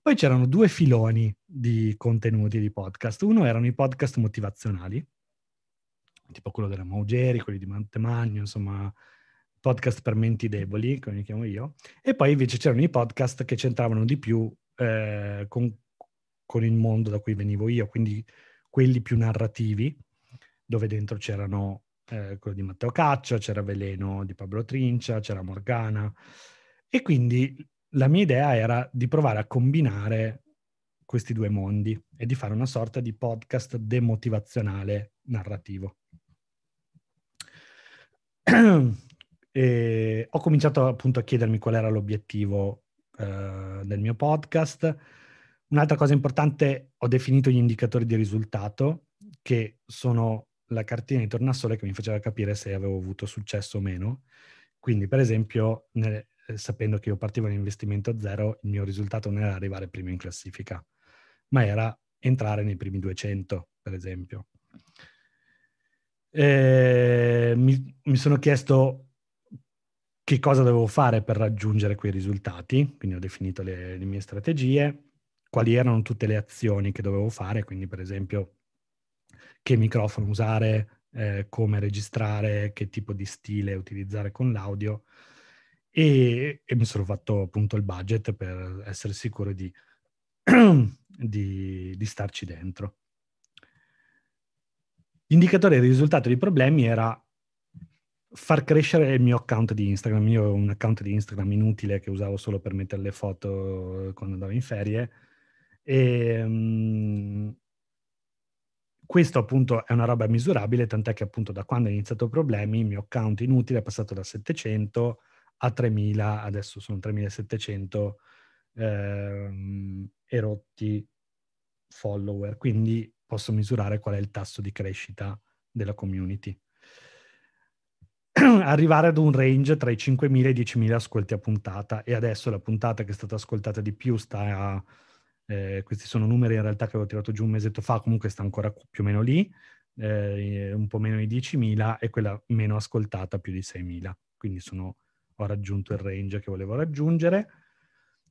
Poi c'erano due filoni di contenuti di podcast. Uno erano i podcast motivazionali, tipo quello della Maugeri, quelli di Montemagno, insomma, podcast per menti deboli, come li chiamo io. E poi invece c'erano i podcast che c'entravano di più eh, con con il mondo da cui venivo io, quindi quelli più narrativi, dove dentro c'erano eh, quello di Matteo Caccia, c'era Veleno di Pablo Trincia, c'era Morgana. E quindi la mia idea era di provare a combinare questi due mondi e di fare una sorta di podcast demotivazionale narrativo. (clears throat) ho cominciato appunto a chiedermi qual era l'obiettivo eh, del mio podcast Un'altra cosa importante, ho definito gli indicatori di risultato, che sono la cartina di tornasole che mi faceva capire se avevo avuto successo o meno. Quindi, per esempio, nel, eh, sapendo che io partivo in investimento zero, il mio risultato non era arrivare primo in classifica, ma era entrare nei primi 200, per esempio. Eh, mi, mi, sono chiesto che cosa dovevo fare per raggiungere quei risultati, quindi ho definito le, le mie strategie quali erano tutte le azioni che dovevo fare, quindi per esempio che microfono usare, eh, come registrare, che tipo di stile utilizzare con l'audio e, e mi sono fatto appunto il budget per essere sicuro di, (clears throat) di, di starci dentro. L'indicatore del risultato dei problemi era far crescere il mio account di Instagram. Io ho un account di Instagram inutile che usavo solo per mettere le foto quando andavo in ferie e, um, questo appunto è una roba misurabile, tant'è che appunto da quando ho iniziato problemi il mio account inutile è passato da 700 a 3000, adesso sono 3700 ehm, erotti follower, quindi posso misurare qual è il tasso di crescita della community. (clears throat) Arrivare ad un range tra i 5.000 e i 10.000 ascolti a puntata e adesso la puntata che è stata ascoltata di più sta a eh, questi sono numeri in realtà che avevo tirato giù un mesetto fa, comunque sta ancora più o meno lì, eh, un po' meno di 10.000 e quella meno ascoltata più di 6.000. Quindi sono, ho raggiunto il range che volevo raggiungere.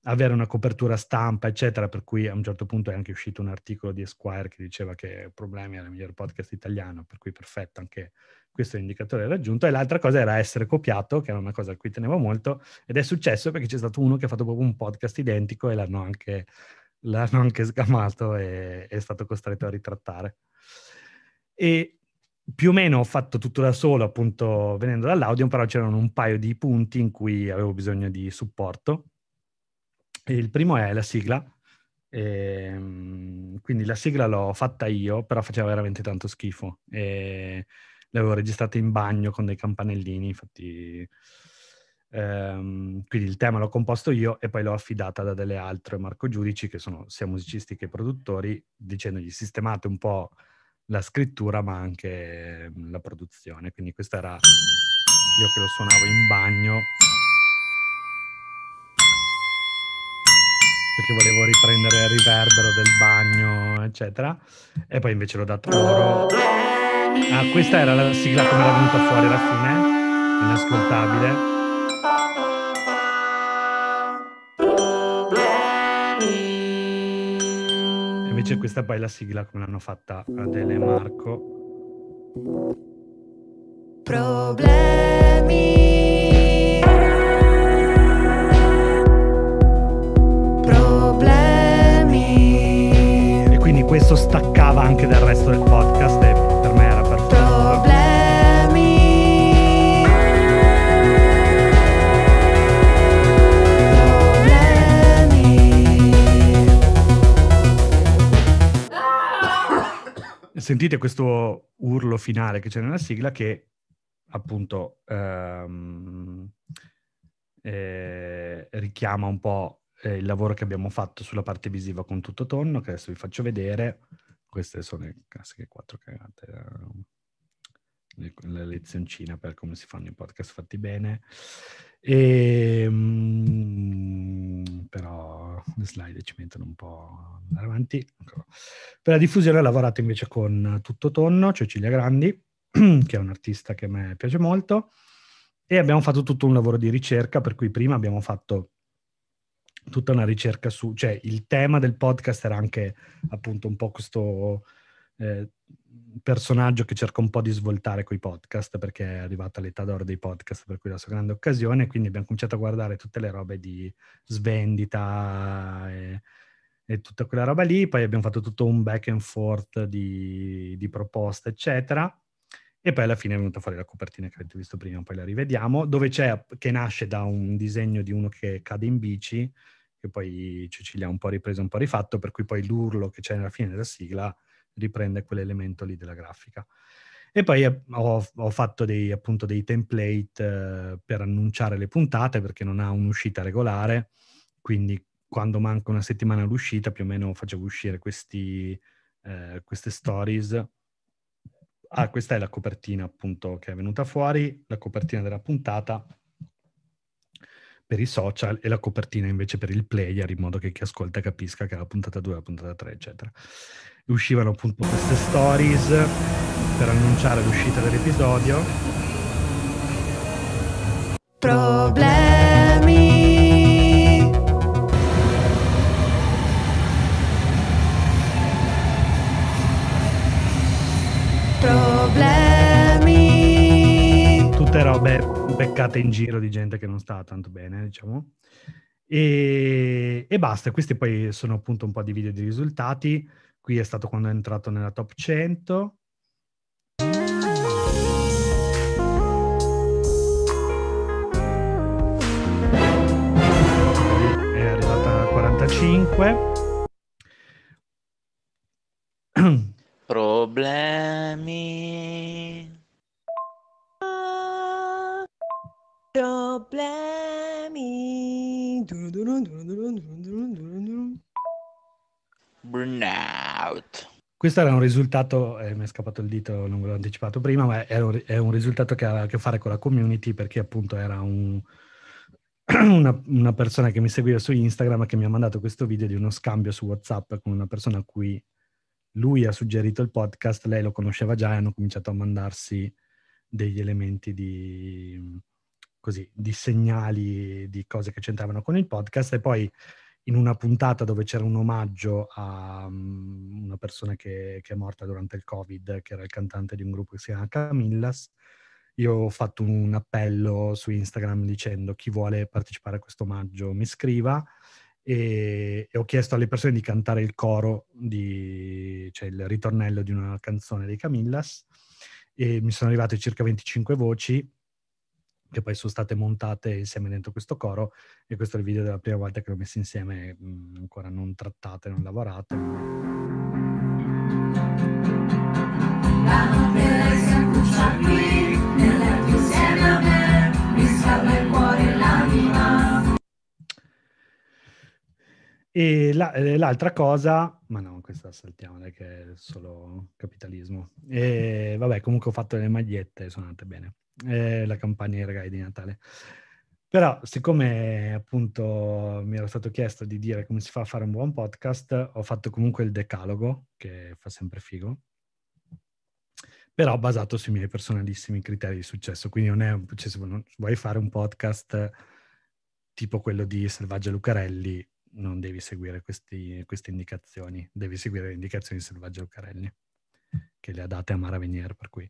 Avere una copertura stampa, eccetera, per cui a un certo punto è anche uscito un articolo di Esquire che diceva che Problemi era il miglior podcast italiano, per cui perfetto, anche questo è un raggiunto. E l'altra cosa era essere copiato, che era una cosa a cui tenevo molto, ed è successo perché c'è stato uno che ha fatto proprio un podcast identico e l'hanno anche l'hanno anche sgamato e è stato costretto a ritrattare. E più o meno ho fatto tutto da solo, appunto, venendo dall'audio, però c'erano un paio di punti in cui avevo bisogno di supporto. E il primo è la sigla. E, ehm, quindi la sigla l'ho fatta io, però faceva veramente tanto schifo. E l'avevo registrata in bagno con dei campanellini, infatti Ehm, quindi il tema l'ho composto io e poi l'ho affidata da delle altre, Marco Giudici, che sono sia musicisti che produttori, dicendogli sistemate un po' la scrittura ma anche ehm, la produzione. Quindi questo era io che lo suonavo in bagno perché volevo riprendere il riverbero del bagno, eccetera. E poi invece l'ho dato loro. Ah, questa era la sigla come era venuta fuori alla fine, inascoltabile. Invece mm. questa poi è la sigla come l'hanno fatta Adele e Marco. Problemi. Problemi. E quindi questo staccava anche dal resto del podcast. Eh. Sentite questo urlo finale che c'è nella sigla che appunto ehm, eh, richiama un po' eh, il lavoro che abbiamo fatto sulla parte visiva con tutto tonno, che adesso vi faccio vedere. Queste sono le classiche quattro cagate, eh, la lezioncina per come si fanno i podcast fatti bene. E, ehm, mh, però le slide ci mettono un po' andare avanti. Per la diffusione ho lavorato invece con Tutto Tonno, Cecilia Grandi, (clears throat) che è un artista che a me piace molto, e abbiamo fatto tutto un lavoro di ricerca, per cui prima abbiamo fatto tutta una ricerca su, cioè il tema del podcast era anche appunto un po' questo eh, personaggio che cerca un po' di svoltare coi podcast perché è arrivata l'età d'oro dei podcast per cui è la sua grande occasione quindi abbiamo cominciato a guardare tutte le robe di svendita e, e tutta quella roba lì poi abbiamo fatto tutto un back and forth di, di proposte eccetera e poi alla fine è venuta fuori la copertina che avete visto prima poi la rivediamo dove c'è che nasce da un disegno di uno che cade in bici che poi Cecilia ha un po' ripreso un po' rifatto per cui poi l'urlo che c'è nella fine della sigla riprende quell'elemento lì della grafica. E poi eh, ho, ho fatto dei, appunto dei template eh, per annunciare le puntate perché non ha un'uscita regolare, quindi quando manca una settimana all'uscita più o meno facevo uscire questi, eh, queste stories. Ah, questa è la copertina appunto che è venuta fuori, la copertina della puntata per i social e la copertina invece per il player in modo che chi ascolta capisca che è la puntata 2, la puntata 3 eccetera. Uscivano appunto queste stories per annunciare l'uscita dell'episodio. Problemi. Problemi. beccate in giro di gente che non sta tanto bene, diciamo. E, e, basta, questi poi sono appunto un po' di video di risultati. Qui è stato quando è entrato nella top 100. È arrivata a 45. (clears throat) Problemi Problemi. Burnout. Questo era un risultato, eh, mi è scappato il dito, non ve l'ho anticipato prima, ma è un, è un risultato che aveva a che fare con la community perché appunto era un, (clears throat) una, una, persona che mi seguiva su Instagram che mi ha mandato questo video di uno scambio su WhatsApp con una persona a cui lui ha suggerito il podcast, lei lo conosceva già e hanno cominciato a mandarsi degli elementi di, così, di segnali di cose che c'entravano con il podcast e poi in una puntata dove c'era un omaggio a um, una persona che, che, è morta durante il Covid, che era il cantante di un gruppo che si chiama Camillas, io ho fatto un appello su Instagram dicendo chi vuole partecipare a questo omaggio mi scriva e, e ho chiesto alle persone di cantare il coro, di, cioè il ritornello di una canzone dei Camillas e mi sono arrivate circa 25 voci che poi sono state montate insieme dentro questo coro e questo è il video della prima volta che l'ho messo insieme, mh, mm, ancora non trattate, non lavorate. La notte si accuccia qui, nella insieme a me, mi scalda il cuore e l'anima. E la, l'altra cosa, ma no, questa saltiamo, che è solo capitalismo. E, vabbè, comunque ho fatto le magliette, suonate bene eh, la campagna ai regali di Natale. Però, siccome appunto mi era stato chiesto di dire come si fa a fare un buon podcast, ho fatto comunque il decalogo, che fa sempre figo, però basato sui miei personalissimi criteri di successo. Quindi non è, cioè, se vuoi fare un podcast tipo quello di Selvaggia Lucarelli, non devi seguire questi, queste indicazioni, devi seguire le indicazioni di Selvaggia Lucarelli, che le ha date a Mara Venier, per cui...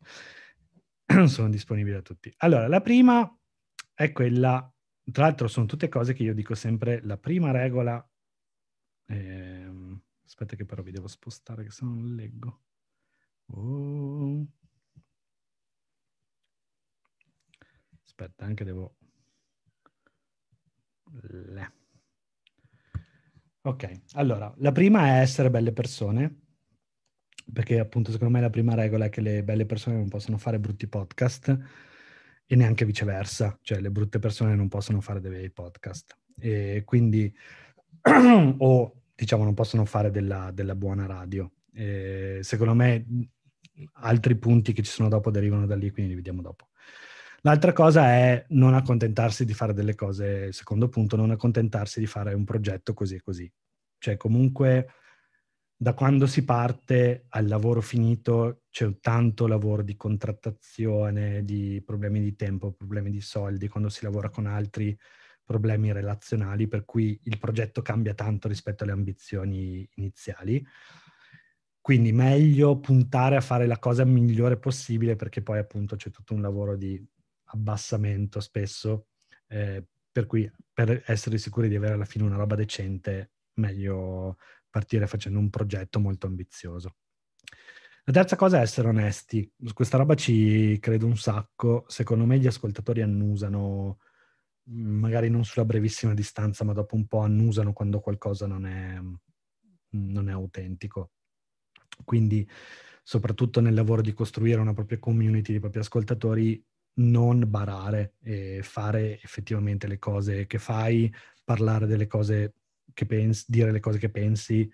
(clears throat) sono disponibili a tutti. Allora, la prima è quella, tra l'altro sono tutte cose che io dico sempre, la prima regola, ehm, aspetta che però vi devo spostare che se non leggo. Oh. Aspetta, anche devo... Le. Ok, allora, la prima è essere belle persone perché appunto secondo me la prima regola è che le belle persone non possono fare brutti podcast e neanche viceversa, cioè le brutte persone non possono fare dei podcast e quindi (clears throat) o diciamo non possono fare della, della buona radio. E secondo me altri punti che ci sono dopo derivano da lì, quindi li vediamo dopo. L'altra cosa è non accontentarsi di fare delle cose, secondo punto, non accontentarsi di fare un progetto così e così. Cioè comunque da quando si parte al lavoro finito c'è tanto lavoro di contrattazione, di problemi di tempo, problemi di soldi, quando si lavora con altri problemi relazionali, per cui il progetto cambia tanto rispetto alle ambizioni iniziali. Quindi meglio puntare a fare la cosa migliore possibile perché poi appunto c'è tutto un lavoro di abbassamento spesso, eh, per cui per essere sicuri di avere alla fine una roba decente, meglio partire facendo un progetto molto ambizioso. La terza cosa è essere onesti. Questa roba ci credo un sacco. Secondo me gli ascoltatori annusano, mm, magari non sulla brevissima distanza, ma dopo un po' annusano quando qualcosa non è, mm, non è autentico. Quindi, soprattutto nel lavoro di costruire una propria community di propri ascoltatori, non barare e fare effettivamente le cose che fai, parlare delle cose che pensi, dire le cose che pensi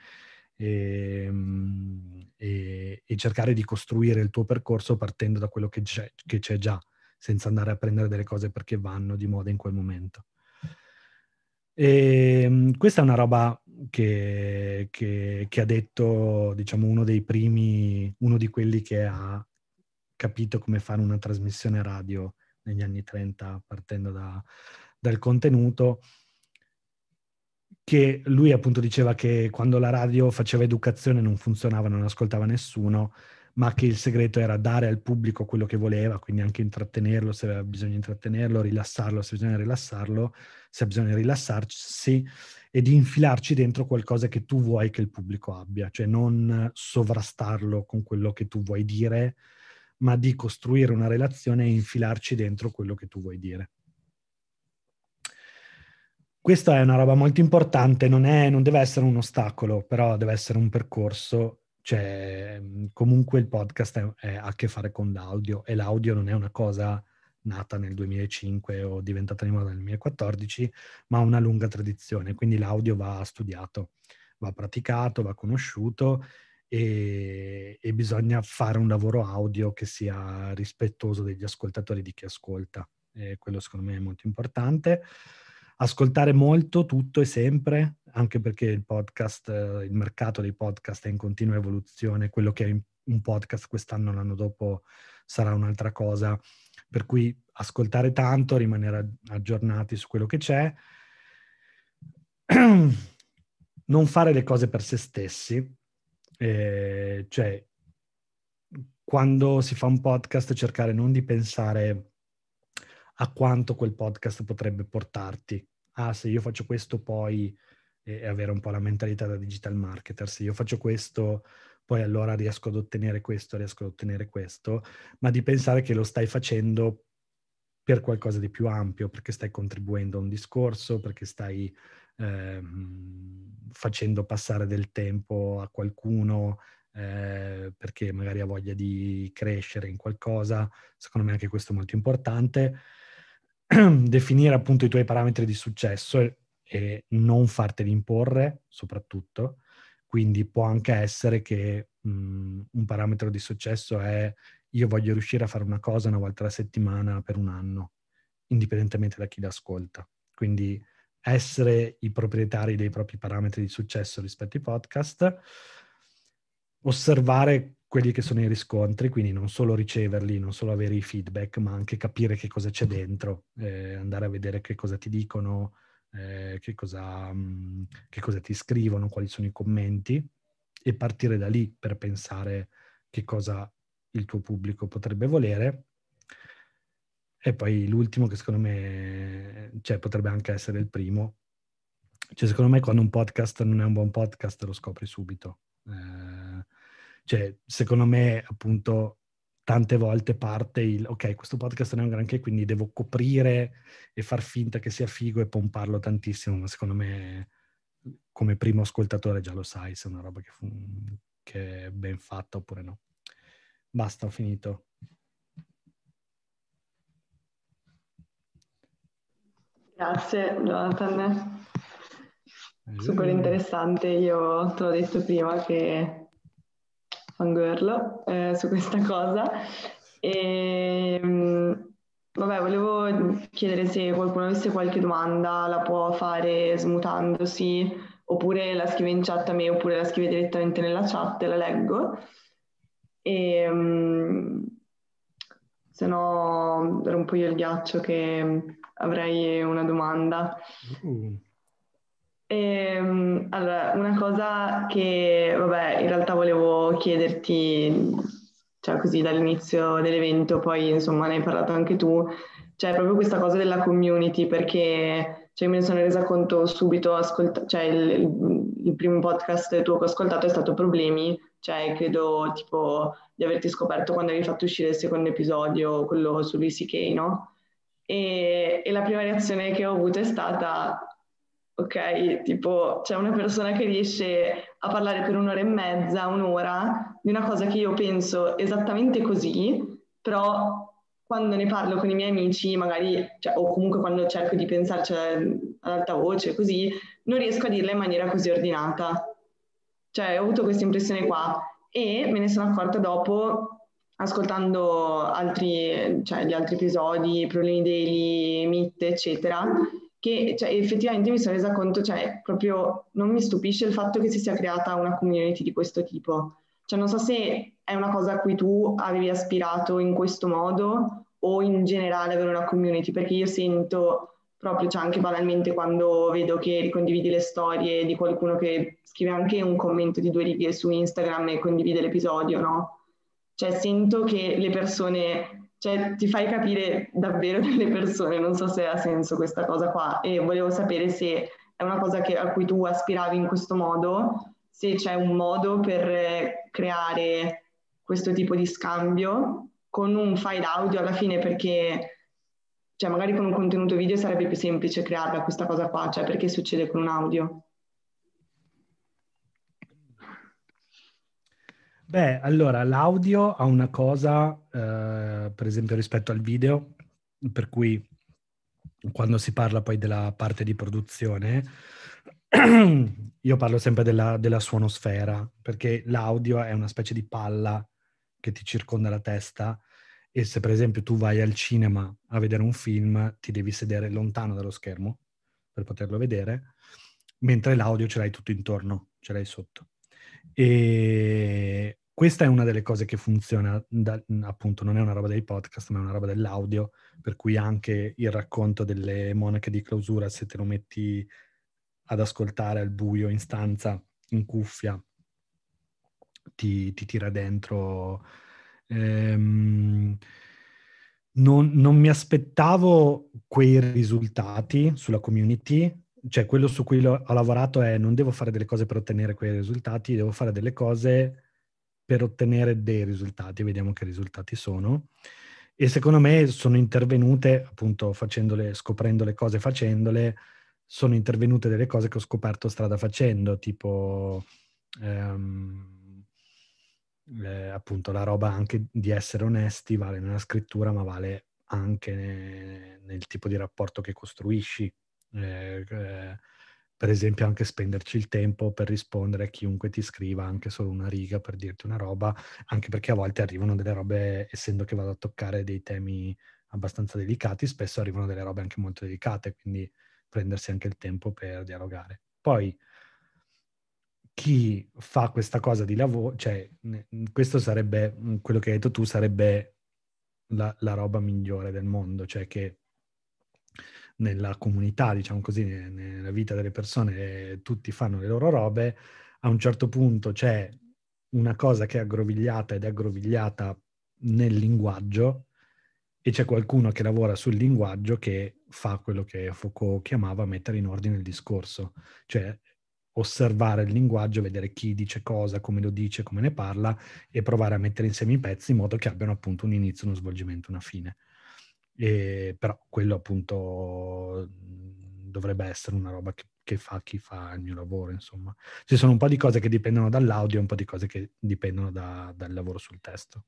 e, ehm, e, e, cercare di costruire il tuo percorso partendo da quello che c'è, che c'è già, senza andare a prendere delle cose perché vanno di moda in quel momento. E ehm, questa è una roba che, che, che ha detto, diciamo, uno dei primi, uno di quelli che ha capito come fare una trasmissione radio negli anni 30 partendo da, dal contenuto che lui appunto diceva che quando la radio faceva educazione non funzionava, non ascoltava nessuno, ma che il segreto era dare al pubblico quello che voleva, quindi anche intrattenerlo se aveva bisogno di intrattenerlo, rilassarlo se bisogna rilassarlo, se ha bisogno di rilassarsi e di infilarci dentro qualcosa che tu vuoi che il pubblico abbia, cioè non sovrastarlo con quello che tu vuoi dire, ma di costruire una relazione e infilarci dentro quello che tu vuoi dire. Questa è una roba molto importante, non, è, non deve essere un ostacolo, però deve essere un percorso cioè, comunque il podcast ha a che fare con l'audio e l'audio non è una cosa nata nel 2005 o diventata di moda nel 2014, ma ha una lunga tradizione, quindi l'audio va studiato, va praticato, va conosciuto e, e bisogna fare un lavoro audio che sia rispettoso degli ascoltatori di chi ascolta. E quello secondo me è molto importante ascoltare molto, tutto e sempre, anche perché il podcast, il mercato dei podcast è in continua evoluzione, quello che è un podcast quest'anno, l'anno dopo sarà un'altra cosa, per cui ascoltare tanto, rimanere aggiornati su quello che c'è, (clears throat) non fare le cose per se stessi, eh, cioè quando si fa un podcast cercare non di pensare a quanto quel podcast potrebbe portarti. Ah, se io faccio questo poi, e eh, avere un po' la mentalità da digital marketer, se io faccio questo poi allora riesco ad ottenere questo, riesco ad ottenere questo, ma di pensare che lo stai facendo per qualcosa di più ampio, perché stai contribuendo a un discorso, perché stai eh, facendo passare del tempo a qualcuno, eh, perché magari ha voglia di crescere in qualcosa. Secondo me anche questo è molto importante. (clears throat) definire appunto i tuoi parametri di successo e, e non farteli imporre soprattutto. Quindi può anche essere che mh, mm, un parametro di successo è io voglio riuscire a fare una cosa una volta alla settimana per un anno, indipendentemente da chi l'ascolta. Quindi essere i proprietari dei propri parametri di successo rispetto ai podcast, osservare quelli che sono i riscontri, quindi non solo riceverli, non solo avere i feedback, ma anche capire che cosa c'è dentro, eh, andare a vedere che cosa ti dicono, eh, che, cosa, mh, mm, che, cosa, ti scrivono, quali sono i commenti e partire da lì per pensare che cosa il tuo pubblico potrebbe volere. E poi l'ultimo che secondo me, cioè potrebbe anche essere il primo, cioè secondo me quando un podcast non è un buon podcast lo scopri subito. Eh, cioè, secondo me, appunto, tante volte parte il ok, questo podcast non è un granché, quindi devo coprire e far finta che sia figo e pomparlo tantissimo, ma secondo me come primo ascoltatore già lo sai se è una roba che, fu, che è ben fatta oppure no. Basta, ho finito. Grazie Jonathan, eh, super eh. interessante, io te l'ho detto prima che fangirl eh, su questa cosa. E, ehm, vabbè, volevo chiedere se qualcuno avesse qualche domanda, la può fare smutandosi, oppure la scrive in chat a me, oppure la scrive direttamente nella chat la leggo. E, ehm, se no rompo io il ghiaccio che avrei una domanda. Mm. Ehm, allora, una cosa che, vabbè, in realtà volevo chiederti, cioè così dall'inizio dell'evento, poi insomma ne hai parlato anche tu, cioè proprio questa cosa della community, perché cioè, me ne sono resa conto subito, ascolt- cioè il, il, primo podcast tuo che ho ascoltato è stato Problemi, cioè credo tipo di averti scoperto quando hai fatto uscire il secondo episodio, quello su Lucy Kay, no? E, e la prima reazione che ho avuto è stata ok? Tipo c'è una persona che riesce a parlare per un'ora e mezza, un'ora, di una cosa che io penso esattamente così, però quando ne parlo con i miei amici, magari, cioè, o comunque quando cerco di pensarci ad alta voce, così, non riesco a dirla in maniera così ordinata. Cioè, ho avuto questa impressione qua e me ne sono accorta dopo ascoltando altri, cioè, gli altri episodi, problemi daily, MIT, eccetera, che cioè, effettivamente mi sono resa conto, cioè proprio non mi stupisce il fatto che si sia creata una community di questo tipo. Cioè non so se è una cosa a cui tu avevi aspirato in questo modo o in generale avere una community, perché io sento proprio, cioè anche banalmente quando vedo che ricondividi le storie di qualcuno che scrive anche un commento di due righe su Instagram e condivide l'episodio, no? Cioè sento che le persone cioè ti fai capire davvero (laughs) delle persone, non so se ha senso questa cosa qua e volevo sapere se è una cosa che, a cui tu aspiravi in questo modo, se c'è un modo per eh, creare questo tipo di scambio con un file audio alla fine perché cioè magari con un contenuto video sarebbe più semplice crearla questa cosa qua, cioè perché succede con un audio? Beh, allora l'audio ha una cosa eh, per esempio rispetto al video, per cui quando si parla poi della parte di produzione, (clears throat) io parlo sempre della, della suonosfera, perché l'audio è una specie di palla che ti circonda la testa e se per esempio tu vai al cinema a vedere un film, ti devi sedere lontano dallo schermo per poterlo vedere, mentre l'audio ce l'hai tutto intorno, ce l'hai sotto. E questa è una delle cose che funziona, da, appunto, non è una roba dei podcast, ma è una roba dell'audio, per cui anche il racconto delle monache di clausura, se te lo metti ad ascoltare al buio, in stanza, in cuffia, ti, ti tira dentro. Ehm, non, non mi aspettavo quei risultati sulla community, cioè quello su cui ho lavorato è non devo fare delle cose per ottenere quei risultati, devo fare delle cose per ottenere dei risultati, vediamo che risultati sono. E secondo me sono intervenute, appunto, facendole, scoprendo le cose facendole, sono intervenute delle cose che ho scoperto strada facendo, tipo ehm, eh, appunto la roba anche di essere onesti vale nella scrittura, ma vale anche ne, nel tipo di rapporto che costruisci. Eh, eh, per esempio anche spenderci il tempo per rispondere a chiunque ti scriva anche solo una riga per dirti una roba, anche perché a volte arrivano delle robe, essendo che vado a toccare dei temi abbastanza delicati, spesso arrivano delle robe anche molto delicate, quindi prendersi anche il tempo per dialogare. Poi chi fa questa cosa di lavoro, cioè questo sarebbe, mm, quello che hai detto tu sarebbe la, la roba migliore del mondo, cioè che nella comunità, diciamo così, nella vita delle persone, tutti fanno le loro robe, a un certo punto c'è una cosa che è aggrovigliata ed è aggrovigliata nel linguaggio e c'è qualcuno che lavora sul linguaggio che fa quello che Foucault chiamava mettere in ordine il discorso, cioè osservare il linguaggio, vedere chi dice cosa, come lo dice, come ne parla e provare a mettere insieme i pezzi in modo che abbiano appunto un inizio, uno svolgimento, una fine. E, però quello appunto mhmm, dovrebbe essere una roba che, che, fa chi fa il mio lavoro, insomma. Ci sono un po' di cose che dipendono dall'audio e un po' di cose che dipendono da, dal lavoro sul testo.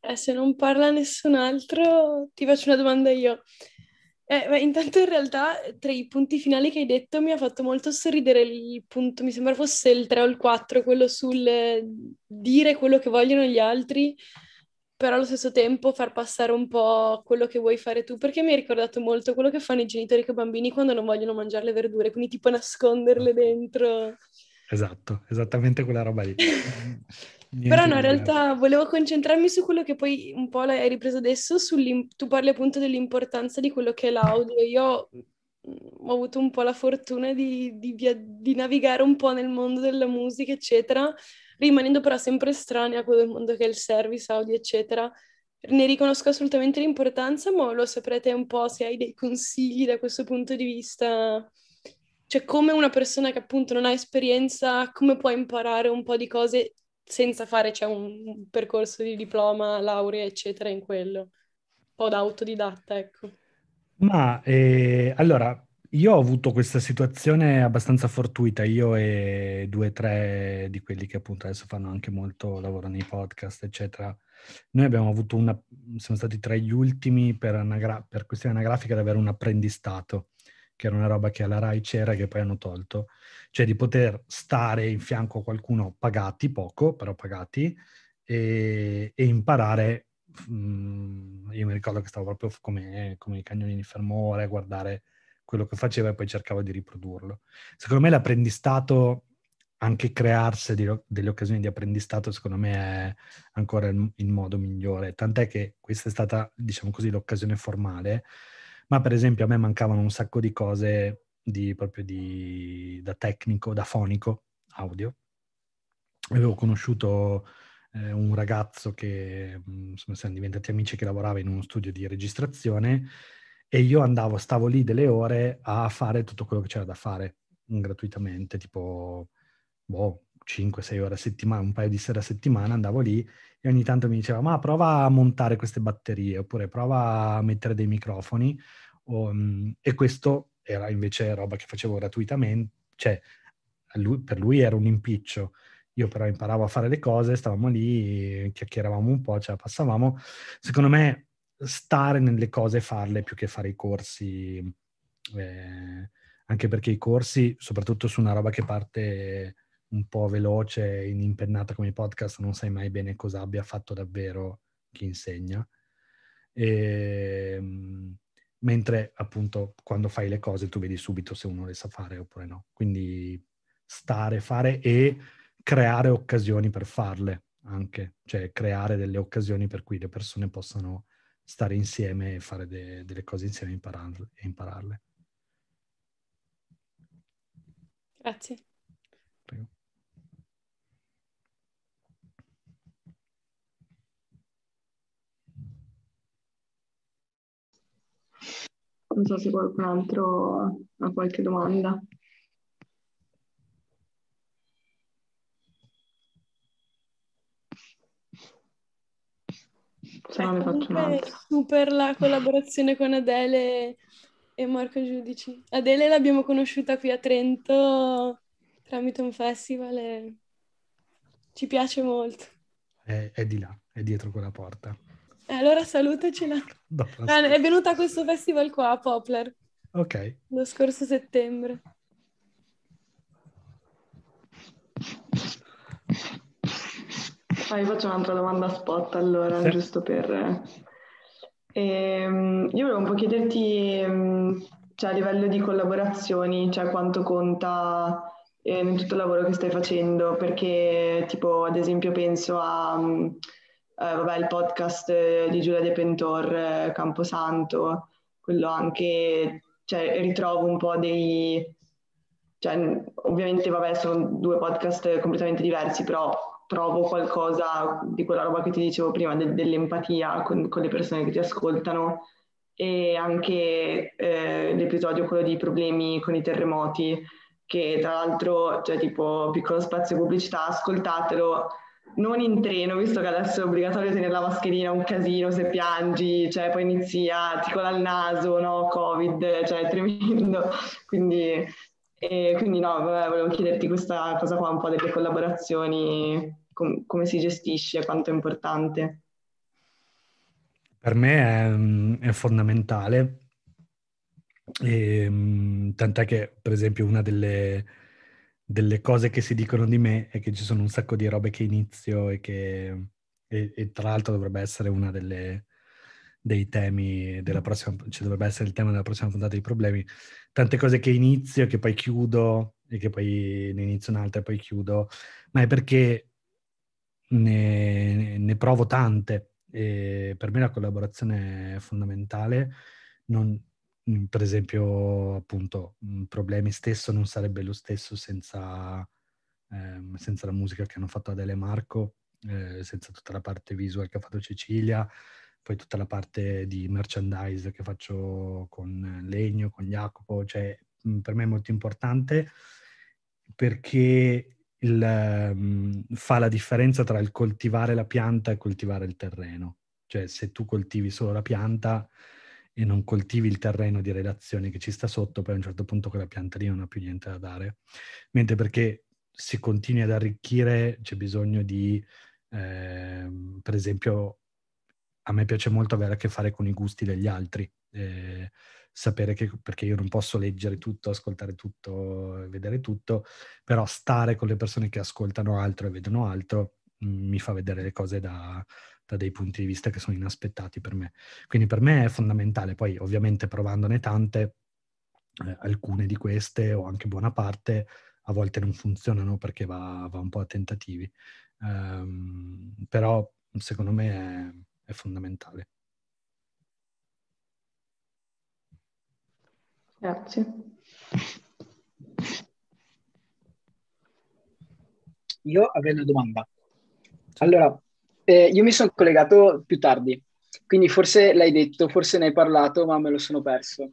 Eh, se non parla nessun altro, ti faccio una domanda io. Eh, intanto in realtà eh, tra i punti finali che hai detto mi ha fatto molto sorridere il punto, mi sembra fosse il 3 o il 4, quello sul eh, dire quello che vogliono gli altri, però allo stesso tempo far passare un po' quello che vuoi fare tu, perché mi ha ricordato molto quello che fanno i genitori con i bambini quando non vogliono mangiare le verdure, quindi tipo nasconderle esatto. dentro. Esatto, esattamente quella roba lì. (laughs) Però no, in realtà volevo concentrarmi su quello che poi un po' l'hai ripreso adesso, tu parli appunto dell'importanza di quello che è l'audio. Io mm, ho avuto un po' la fortuna di, di, via, di, navigare un po' nel mondo della musica, eccetera, rimanendo però sempre estranea a quello del mondo che è il service, audio, eccetera. Ne riconosco assolutamente l'importanza, ma lo saprete un po' se hai dei consigli da questo punto di vista. Cioè, come una persona che appunto non ha esperienza, come può imparare un po' di cose senza fare cioè, un percorso di diploma, laurea, eccetera, in quello. Un po' da autodidatta, ecco. Ma eh, allora, io ho avuto questa situazione abbastanza fortuita, io e due o tre di quelli che appunto adesso fanno anche molto lavoro nei podcast, eccetera. Noi abbiamo avuto una, siamo stati tra gli ultimi per, anagra- per questione anagrafica ad avere un apprendistato, che era una roba che alla RAI c'era e che poi hanno tolto cioè di poter stare in fianco a qualcuno pagati, poco, però pagati, e, e imparare. Mh, mm, io mi ricordo che stavo proprio come, come i cagnolini fermore a guardare quello che faceva e poi cercavo di riprodurlo. Secondo me l'apprendistato anche crearsi delle occasioni di apprendistato, secondo me, è ancora il, il, modo migliore. Tant'è che questa è stata, diciamo così, l'occasione formale. Ma per esempio a me mancavano un sacco di cose di, proprio di, da tecnico, da fonico audio. Avevo conosciuto eh, un ragazzo che mm, insomma, siamo diventati amici che lavorava in uno studio di registrazione e io andavo, stavo lì delle ore a fare tutto quello che c'era da fare gratuitamente, tipo boh, 5-6 ore a settimana, un paio di sere a settimana andavo lì e ogni tanto mi diceva ma prova a montare queste batterie oppure prova a mettere dei microfoni o, mm, e questo era invece roba che facevo gratuitamente, cioè lui, per lui era un impiccio. Io però imparavo a fare le cose, stavamo lì, chiacchieravamo un po', ce la passavamo. Secondo me stare nelle cose e farle più che fare i corsi, eh, anche perché i corsi, soprattutto su una roba che parte un po' veloce, in impennata come i podcast, non sai mai bene cosa abbia fatto davvero chi insegna. E, ehm, mentre appunto quando fai le cose tu vedi subito se uno le sa fare oppure no. Quindi stare, fare e creare occasioni per farle anche, cioè creare delle occasioni per cui le persone possano stare insieme e fare de- delle cose insieme e impararle. Grazie. Non so se qualcun altro ha qualche domanda. Se no ne faccio un'altra. Super la collaborazione con Adele e Marco Giudici. Adele l'abbiamo conosciuta qui a Trento tramite un festival e ci piace molto. È, è di là, è dietro quella porta. E eh, allora salutacela. Ah, è venuta a questo festival qua a Poplar. Ok. Lo scorso settembre. Ah, io faccio un'altra domanda a spot allora, sì. giusto per... Eh, ehm, io volevo un po' chiederti, ehm, cioè, a livello di collaborazioni, cioè, quanto conta eh, in tutto il lavoro che stai facendo, perché tipo ad esempio penso a... Mm, eh, vabbè, il podcast eh, di Giulia De Pentor, eh, Camposanto, quello anche, cioè, ritrovo un po' dei... Cioè, ovviamente, vabbè, sono due podcast completamente diversi, però trovo qualcosa di quella roba che ti dicevo prima, de- dell'empatia con, con, le persone che ti ascoltano e anche eh, l'episodio quello di problemi con i terremoti, che tra l'altro, cioè tipo piccolo spazio pubblicità, ascoltatelo, non in treno, visto che adesso è obbligatorio tenere la mascherina, un casino se piangi, cioè poi inizia, ti cola il naso, no, covid, cioè è tremendo. (laughs) Quindi, eh, quindi no, vabbè, volevo chiederti questa cosa qua, un po' delle collaborazioni, com- come si gestisce, quanto è importante. Per me è, mm, è fondamentale, e, ehm, tant'è che per esempio una delle delle cose che si dicono di me è che ci sono un sacco di robe che inizio e che e, e tra l'altro dovrebbe essere uno dei temi della mm. prossima, cioè dovrebbe essere il tema della prossima puntata dei problemi, tante cose che inizio, che poi chiudo e che poi ne inizio un'altra e poi chiudo, ma è perché ne, ne provo tante e per me la collaborazione è fondamentale, non, Mhmm, per esempio, appunto, mhmm, Problemi stesso non sarebbe lo stesso senza, ehm, senza la musica che hanno fatto Adele e Marco, eh, senza tutta la parte visual che ha fatto Cecilia, poi tutta la parte di merchandise che faccio con Legno, con Jacopo, cioè mhmm, per me è molto importante perché il, um, fa la differenza tra il coltivare la pianta e coltivare il terreno. Cioè se tu coltivi solo la pianta e non coltivi il terreno di relazioni che ci sta sotto, poi a un certo punto quella pianta lì non ha più niente da dare. Mentre perché si continui ad arricchire c'è bisogno di, eh, per esempio, a me piace molto avere a che fare con i gusti degli altri. Eh, sapere che, perché io non posso leggere tutto, ascoltare tutto, vedere tutto, però stare con le persone che ascoltano altro e vedono altro mm, mi fa vedere le cose da, da dei punti di vista che sono inaspettati per me. Quindi per me è fondamentale, poi ovviamente provandone tante, eh, alcune di queste o anche buona parte a volte non funzionano perché va, va un po' a tentativi, um, però secondo me è, è fondamentale. Grazie. Io avrei una domanda. Allora, eh, io mi sono collegato più tardi, quindi forse l'hai detto, forse ne hai parlato, ma me lo sono perso.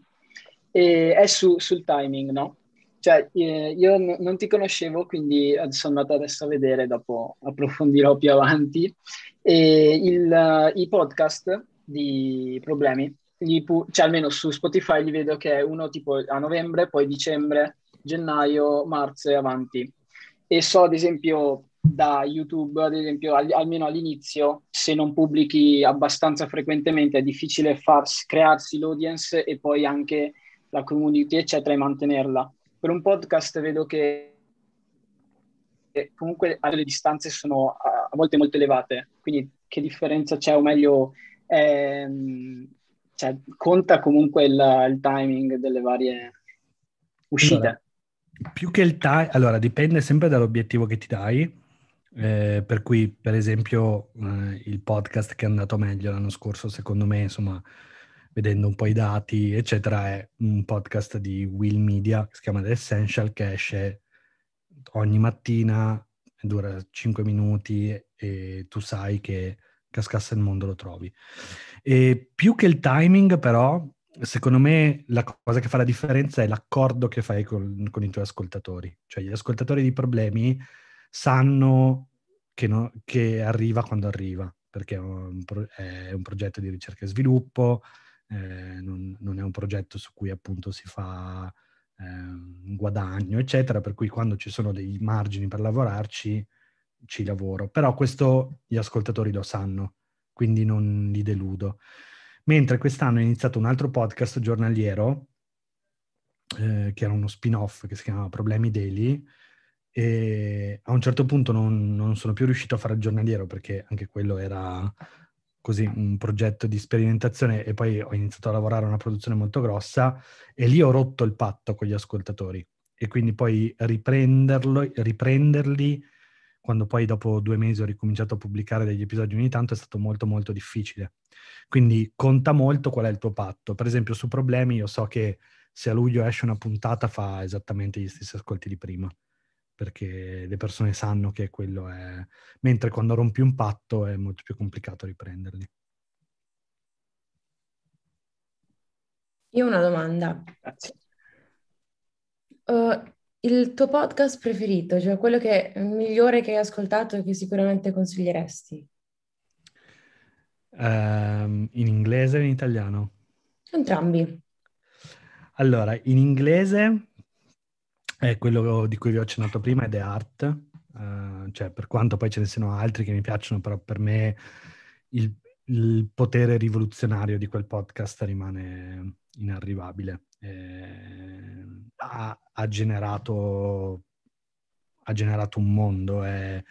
E è su, sul timing, no? Cioè, eh, io n- non ti conoscevo, quindi sono andato adesso a vedere, dopo approfondirò più avanti. E il, uh, I podcast di problemi, pu- cioè almeno su Spotify li vedo che è uno tipo a novembre, poi dicembre, gennaio, marzo e avanti. E so ad esempio da YouTube, ad esempio, al, almeno all'inizio, se non pubblichi abbastanza frequentemente è difficile farsi, crearsi l'audience e poi anche la community, eccetera, e mantenerla. Per un podcast vedo che comunque le distanze sono a volte molto elevate, quindi che differenza c'è o meglio ehm, cioè, conta comunque il, il, timing delle varie uscite. Allora, più che il time, allora dipende sempre dall'obiettivo che ti dai eh, per cui, per esempio, eh, il podcast che è andato meglio l'anno scorso, secondo me, insomma, vedendo un po' i dati, eccetera, è un podcast di Will Media che si chiama The Essential, che esce ogni mattina, dura 5 minuti e tu sai che cascasse il mondo lo trovi. E più che il timing, però, secondo me la cosa che fa la differenza è l'accordo che fai con, con i tuoi ascoltatori. Cioè, gli ascoltatori di problemi sanno che, no, che arriva quando arriva, perché è un, pro- è un, progetto di ricerca e sviluppo, eh, non, non, è un progetto su cui appunto si fa eh, guadagno, eccetera, per cui quando ci sono dei margini per lavorarci, ci lavoro. Però questo gli ascoltatori lo sanno, quindi non li deludo. Mentre quest'anno è iniziato un altro podcast giornaliero, eh, che era uno spin-off che si chiamava Problemi Daily, e a un certo punto non, non, sono più riuscito a fare il giornaliero perché anche quello era così un progetto di sperimentazione e poi ho iniziato a lavorare a una produzione molto grossa e lì ho rotto il patto con gli ascoltatori e quindi poi riprenderli quando poi dopo due mesi ho ricominciato a pubblicare degli episodi ogni tanto è stato molto molto difficile. Quindi conta molto qual è il tuo patto. Per esempio su problemi io so che se a luglio esce una puntata fa esattamente gli stessi ascolti di prima perché le persone sanno che quello è... Mentre quando rompi un patto è molto più complicato riprenderli. Io ho una domanda. Grazie. Uh, il tuo podcast preferito, cioè quello che, è migliore che hai ascoltato e che sicuramente consiglieresti? Uh, in inglese o in italiano? Entrambi. Allora, in inglese è quello di cui vi ho accennato prima ed è Art, uh, cioè per quanto poi ce ne siano altri che mi piacciono, però per me il, il potere rivoluzionario di quel podcast rimane inarrivabile. Eh, ha, ha, generato, ha generato un mondo, è,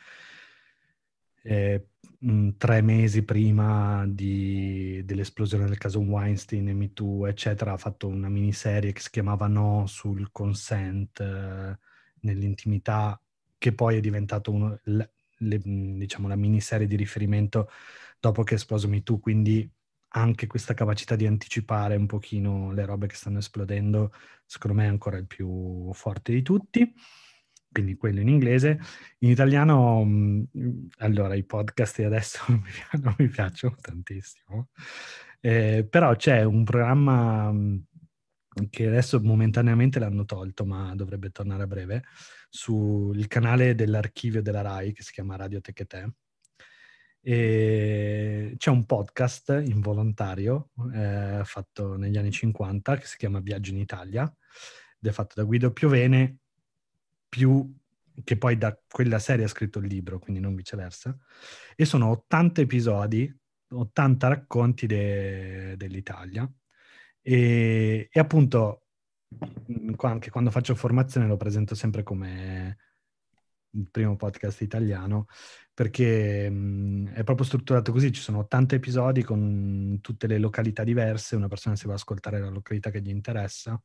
è Mm, tre mesi prima di, dell'esplosione del caso Weinstein e Me Too, eccetera, ha fatto una miniserie che si chiamava No sul consent eh, nell'intimità, che poi è diventato uno, le, le, mm, diciamo, la miniserie di riferimento dopo che è esploso Me Too, quindi anche questa capacità di anticipare un pochino le robe che stanno esplodendo, secondo me è ancora il più forte di tutti quindi quello in inglese. In italiano, mh, mm, allora, i podcast adesso (laughs) non mi piacciono tantissimo, eh, però c'è un programma mm, che adesso momentaneamente l'hanno tolto, ma dovrebbe tornare a breve, sul canale dell'archivio della RAI che si chiama Radio Techete. E c'è un podcast involontario eh, fatto negli anni 50 che si chiama Viaggio in Italia ed è fatto da Guido Piovene più che poi da quella serie ha scritto il libro, quindi non viceversa, e sono 80 episodi, 80 racconti de- dell'Italia. E, e, appunto, mm, anche quando faccio formazione lo presento sempre come il primo podcast italiano perché mh, mhmm, è proprio strutturato così, ci sono tanti episodi con tutte le località diverse, una persona si va ad ascoltare la località che gli interessa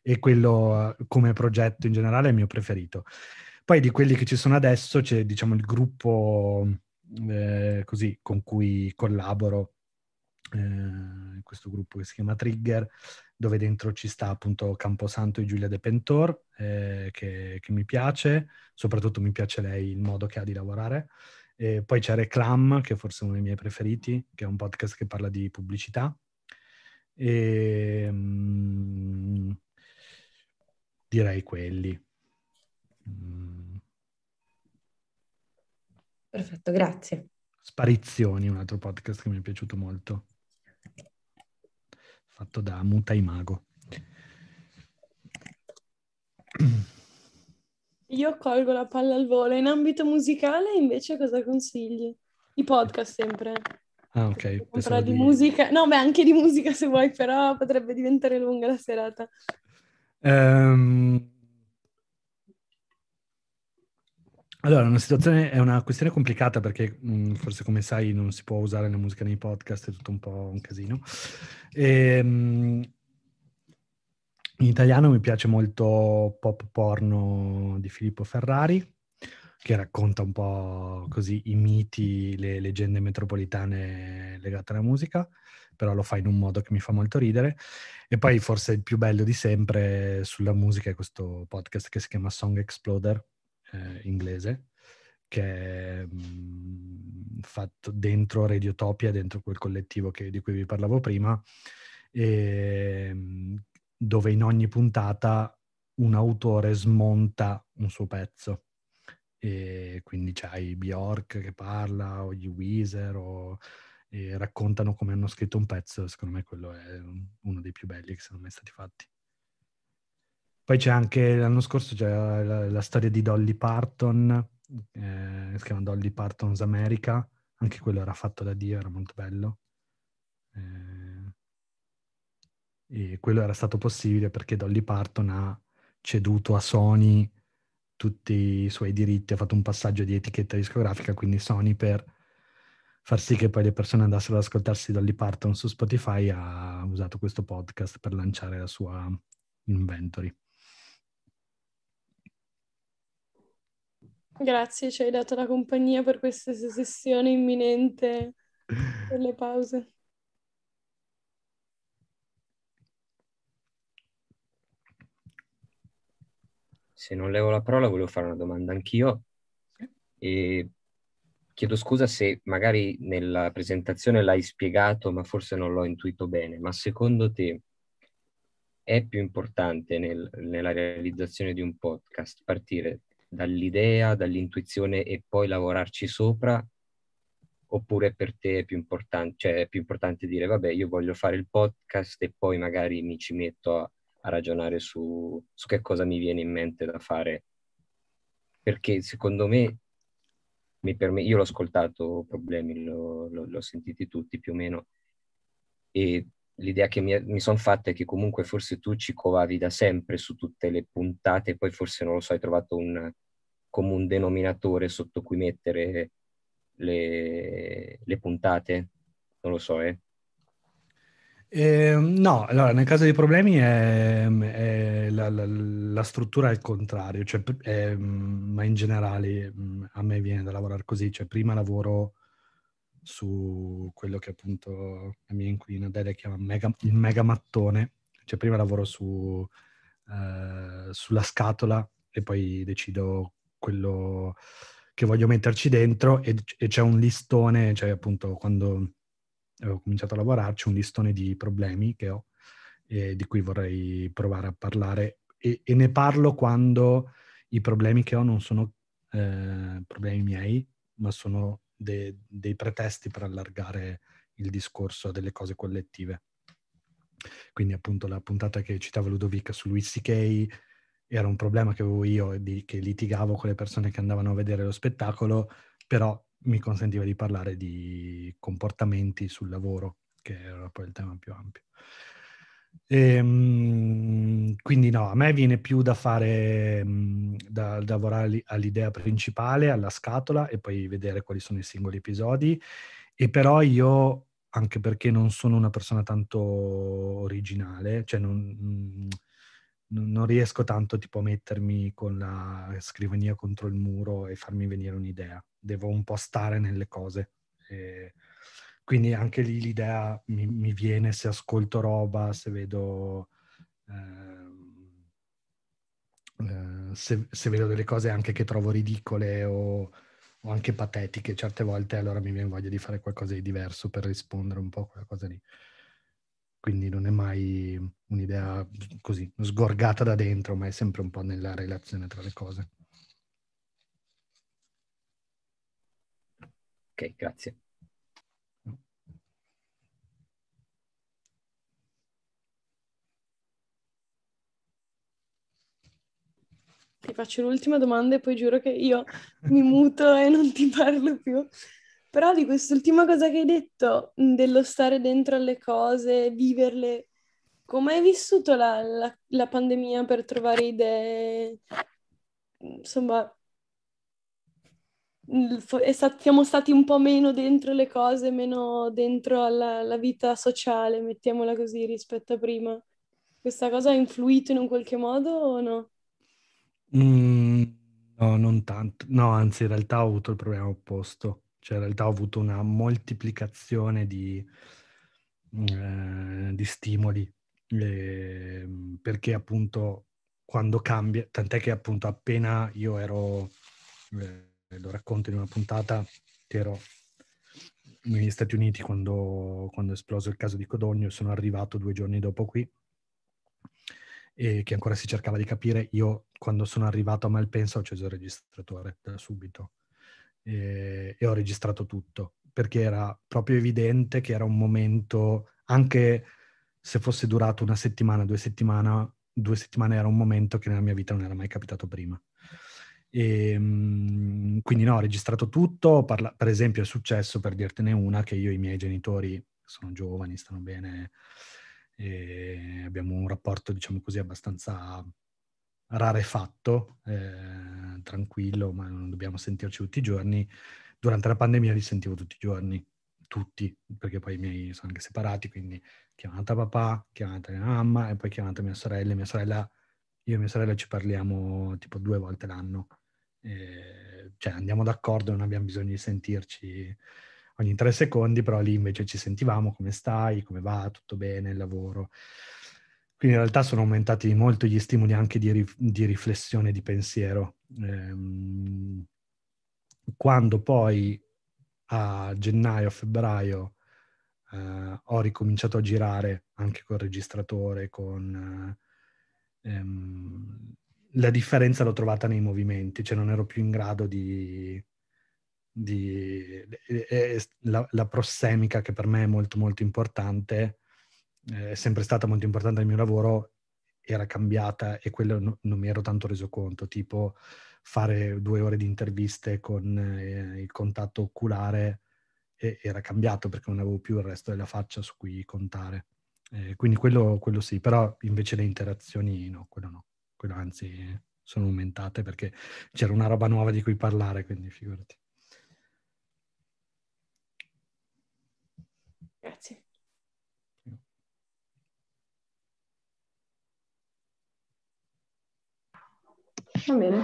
e quello eh, come progetto in generale è il mio preferito. Poi di quelli che ci sono adesso c'è diciamo il gruppo eh, così, con cui collaboro eh, questo gruppo che si chiama Trigger, dove dentro ci sta appunto Camposanto e Giulia De Pentor, eh, che, che, mi piace, soprattutto mi piace lei il modo che ha di lavorare. E poi c'è Reclam, che è forse uno dei miei preferiti, che è un podcast che parla di pubblicità. E, mm, direi quelli. Mm. Perfetto, grazie. Sparizioni, un altro podcast che mi è piaciuto molto fatto da Muta Imago. Io colgo la palla al volo. In ambito musicale invece cosa consigli? I podcast sempre. Ah ok. Però di, di musica, no beh anche di musica se vuoi, però potrebbe diventare lunga la serata. Um, Allora, una è una questione complicata perché mh, mm, forse come sai non si può usare la musica nei podcast, è tutto un po' un casino. E, ehm, mh, in italiano mi piace molto Pop Porno di Filippo Ferrari, che racconta un po' così i miti, le leggende metropolitane legate alla musica, però lo fa in un modo che mi fa molto ridere. E poi forse il più bello di sempre sulla musica è questo podcast che si chiama Song Exploder eh, inglese che è mm, mh, fatto dentro Radiotopia, dentro quel collettivo che, di cui vi parlavo prima, e, ehm, dove in ogni puntata un autore smonta un suo pezzo. E quindi c'hai Bjork che parla, o gli Weezer, o raccontano come hanno scritto un pezzo, secondo me quello è uno dei più belli che sono mai stati fatti. Poi c'è anche l'anno scorso c'è la, la, la storia di Dolly Parton, eh, si chiama Dolly Parton's America, anche quello era fatto da Dio, era molto bello. Eh, e quello era stato possibile perché Dolly Parton ha ceduto a Sony tutti i suoi diritti, ha fatto un passaggio di etichetta discografica, quindi Sony per far sì che poi le persone andassero ad ascoltarsi Dolly Parton su Spotify ha usato questo podcast per lanciare la sua inventory. Grazie, ci hai dato la compagnia per questa sessione imminente delle pause. Se non levo la parola, volevo fare una domanda anch'io. E chiedo scusa se magari nella presentazione l'hai spiegato, ma forse non l'ho intuito bene. Ma secondo te è più importante nel, nella realizzazione di un podcast partire dall'idea, dall'intuizione e poi lavorarci sopra? Oppure per te è più, important- cioè è più importante dire vabbè io voglio fare il podcast e poi magari mi ci metto a, a ragionare su, su che cosa mi viene in mente da fare? Perché secondo me Perm- io l'ho ascoltato, problemi, l'ho, l'ho, l'ho sentiti tutti più o meno, e l'idea che mi, mi sono fatta è che comunque forse tu ci covavi da sempre su tutte le puntate, poi forse non lo so, hai trovato un, come un denominatore sotto cui mettere le, le puntate? Non lo so, eh. Eh, no, allora nel caso dei problemi è, è la, la, la, struttura è il contrario, cioè, è, ehm, ma in generale a me viene da lavorare così, cioè prima lavoro su quello che appunto la mia inquina Delia chiama mega, il mega mattone, cioè prima lavoro su, eh, sulla scatola e poi decido quello che voglio metterci dentro e, e c'è un listone, cioè appunto quando ho cominciato a lavorarci, un listone di problemi che ho e di cui vorrei provare a parlare e, e ne parlo quando i problemi che ho non sono eh, problemi miei, ma sono de, dei pretesti per allargare il discorso delle cose collettive. Quindi appunto la puntata che citava Ludovica su Luis C.K., era un problema che avevo io, di, che litigavo con le persone che andavano a vedere lo spettacolo, però mi consentiva di parlare di comportamenti sul lavoro, che era poi il tema più ampio. E, ehm, quindi no, a me viene più da fare, da, mhmm, da lavorare all'idea principale, alla scatola e poi vedere quali sono i singoli episodi. E però io, anche perché non sono una persona tanto originale, cioè non, mhmm, non riesco tanto tipo a mettermi con la scrivania contro il muro e farmi venire un'idea, devo un po' stare nelle cose. E quindi anche lì l'idea mi, mi, viene se ascolto roba, se vedo, ehm, eh, se, se vedo delle cose anche che trovo ridicole o, o, anche patetiche certe volte, allora mi viene voglia di fare qualcosa di diverso per rispondere un po' a quella cosa lì quindi non è mai un'idea così sgorgata da dentro, ma è sempre un po' nella relazione tra le cose. Ok, grazie. Ti faccio l'ultima domanda e poi giuro che io mi muto e non ti parlo più. Però di quest'ultima cosa che hai detto, dello stare dentro alle cose, viverle, come hai vissuto la, la, la pandemia per trovare idee? Insomma, Stat- siamo stati un po' meno dentro le cose, meno dentro alla, alla, vita sociale, mettiamola così, rispetto a prima. Questa cosa ha influito in un qualche modo o no? Mm, no, non tanto. No, anzi, in realtà ho avuto il problema opposto. Cioè, in realtà ho avuto una moltiplicazione di, eh, di stimoli, eh, perché appunto quando cambia, tant'è che appunto appena io ero, eh, lo racconto in una puntata, ero negli Stati Uniti quando, quando è esploso il caso di Codogno, sono arrivato due giorni dopo qui e che ancora si cercava di capire, io quando sono arrivato a Malpensa ho acceso il registratore da subito e, eh, e ho registrato tutto, perché era proprio evidente che era un momento, anche se fosse durato una settimana, due settimane, due settimane era un momento che nella mia vita non era mai capitato prima. E, ehm, quindi no, ho registrato tutto, parla- per esempio è successo, per dirtene una, che io e i miei genitori sono giovani, stanno bene, e abbiamo un rapporto, diciamo così, abbastanza rarefatto, eh, tranquillo, ma non dobbiamo sentirci tutti i giorni. Durante la pandemia li sentivo tutti i giorni, tutti, perché poi i miei sono anche separati, quindi chiamata papà, chiamata mia mamma e poi chiamata mia sorella. Mia sorella, io e mia sorella ci parliamo tipo due volte l'anno. Eh, cioè andiamo d'accordo, non abbiamo bisogno di sentirci ogni tre secondi, però lì invece ci sentivamo, come stai, come va, tutto bene, il lavoro. Quindi in realtà sono aumentati molto gli stimoli anche di, rif- di riflessione, di pensiero. Ehm, quando poi a gennaio, febbraio eh, ho ricominciato a girare anche col registratore, con... Eh, ehm, la differenza l'ho trovata nei movimenti, cioè non ero più in grado di... di eh, la, la prossemica che per me è molto molto importante è sempre stata molto importante nel mio lavoro, era cambiata e quello no, non mi ero tanto reso conto, tipo fare due ore di interviste con eh, il contatto oculare eh, era cambiato perché non avevo più il resto della faccia su cui contare. Eh, quindi quello, quello, sì, però invece le interazioni no, quello no, quello anzi sono aumentate perché c'era una roba nuova di cui parlare, quindi figurati. Grazie. Va bene.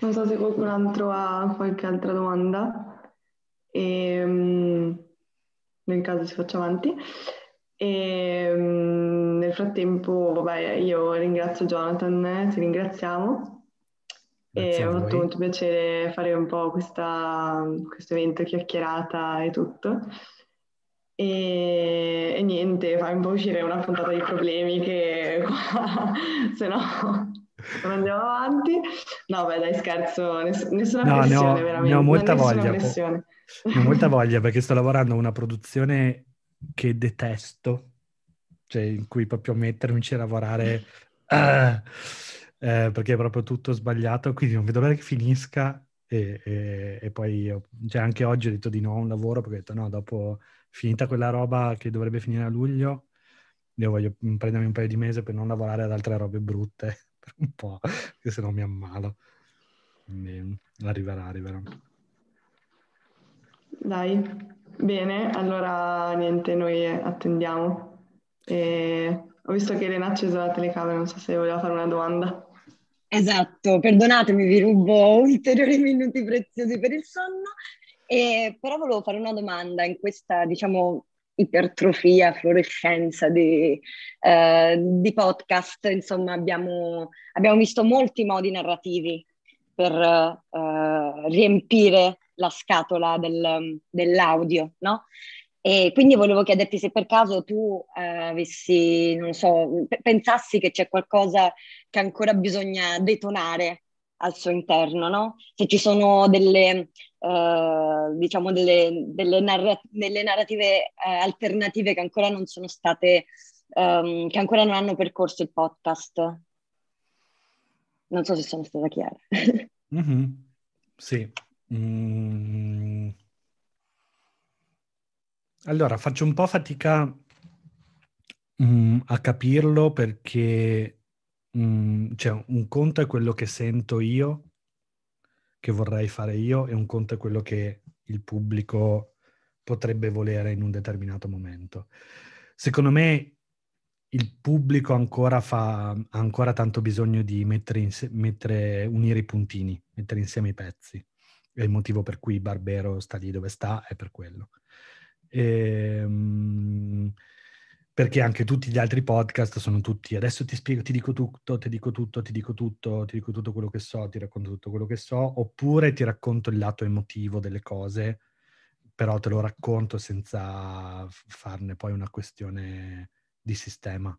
Non so se qualcun altro ha qualche altra domanda. E, ehm, nel caso si faccia avanti. E, ehm, nel frattempo, vabbè, io ringrazio Jonathan, ti ringraziamo. e mi ha fatto molto piacere fare un po' questa, questo evento chiacchierata e tutto. E, e niente, fai un po' uscire una puntata di problemi che (laughs) qua, se no non andiamo avanti. No, beh, dai, scherzo, ness- nessuna no, pressione, ne ho, veramente. Ne ho molta voglia. Ne ho molta voglia perché sto lavorando a una produzione che detesto, cioè in cui proprio mettermi a lavorare uh, (clears throat) eh, perché è proprio tutto sbagliato, quindi non vedo l'ora che finisca e, e, e poi io, cioè anche oggi ho detto di no a un lavoro perché ho detto no, dopo finita quella roba che dovrebbe finire a luglio, io voglio mm, prendermi un paio di mesi per non lavorare ad altre robe brutte per un po', che se no mi ammalo. Quindi arriverà, arriverà. Dai, bene, allora niente, noi attendiamo. E ho visto che Elena ha acceso la telecamera, non so se voleva fare una domanda. Esatto, perdonatemi, vi rubo ulteriori minuti preziosi per il sonno, e, però volevo fare una domanda in questa, diciamo, ipertrofia, fluorescenza di, eh, di podcast, insomma abbiamo, abbiamo, visto molti modi narrativi per eh, riempire la scatola del, dell'audio, no? E quindi volevo chiederti se per caso tu eh, avessi, non so, p- pensassi che c'è qualcosa che ancora bisogna detonare al suo interno, no? Se ci sono delle, uh, diciamo delle, delle, narra- delle narrative uh, alternative che ancora non sono state, um, che ancora non hanno percorso il podcast. Non so se sono stata chiara. (laughs) mm-hmm. Sì. Mm. Allora, faccio un po' fatica mm, a capirlo perché Mm, cioè un conto è quello che sento io, che vorrei fare io, e un conto è quello che il pubblico potrebbe volere in un determinato momento. Secondo me il pubblico ancora fa, ha ancora tanto bisogno di mettere, inse- mettere, unire i puntini, mettere insieme i pezzi. È il motivo per cui Barbero sta lì dove sta, è per quello. E, ehm, mh, perché anche tutti gli altri podcast sono tutti adesso ti spiego, ti dico tutto, ti dico tutto, ti dico tutto, ti dico tutto quello che so, ti racconto tutto quello che so, oppure ti racconto il lato emotivo delle cose, però te lo racconto senza farne poi una questione di sistema.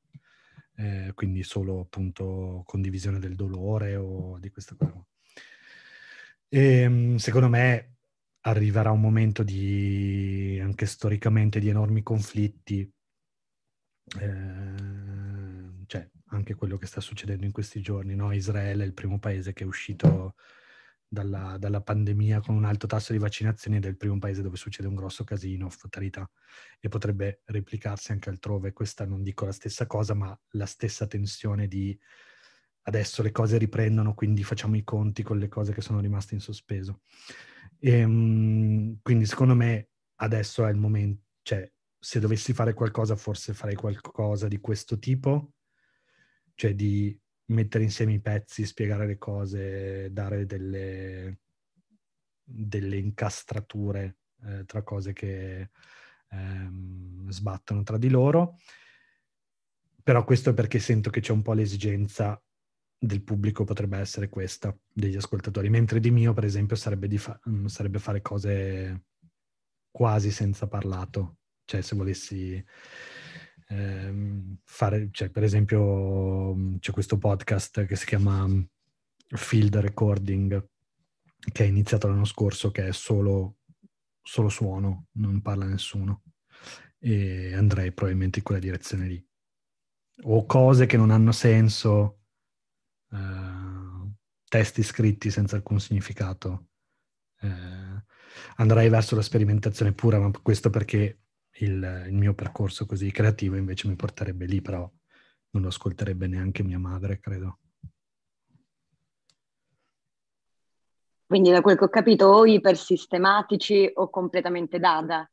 Eh, quindi solo appunto condivisione del dolore o di questa cosa. E, ehm, secondo me arriverà un momento di anche storicamente di enormi conflitti Ehm, cioè anche quello che sta succedendo in questi giorni, no? Israele è il primo paese che è uscito dalla, dalla, pandemia con un alto tasso di vaccinazioni ed è il primo paese dove succede un grosso casino, fatalità, e potrebbe replicarsi anche altrove. Questa non dico la stessa cosa, ma la stessa tensione di adesso le cose riprendono, quindi facciamo i conti con le cose che sono rimaste in sospeso. E, ehm, quindi secondo me adesso è il momento, cioè se dovessi fare qualcosa, forse farei qualcosa di questo tipo, cioè di mettere insieme i pezzi, spiegare le cose, dare delle, delle incastrature eh, tra cose che ehm, sbattono tra di loro. Però questo è perché sento che c'è un po' l'esigenza del pubblico potrebbe essere questa, degli ascoltatori, mentre di mio, per esempio, sarebbe, di fa- sarebbe fare cose quasi senza parlato, cioè, se volessi ehm, fare, cioè, per esempio, mhmm, c'è questo podcast che si chiama Field Recording, che è iniziato l'anno scorso, che è solo, solo suono, non parla nessuno. E andrei probabilmente in quella direzione lì. O cose che non hanno senso, eh, testi scritti senza alcun significato. Eh, andrei verso la sperimentazione pura, ma questo perché il, il, mio percorso così creativo invece mi porterebbe lì, però non lo ascolterebbe neanche mia madre, credo. Quindi da quel che ho capito, o ipersistematici o completamente dada.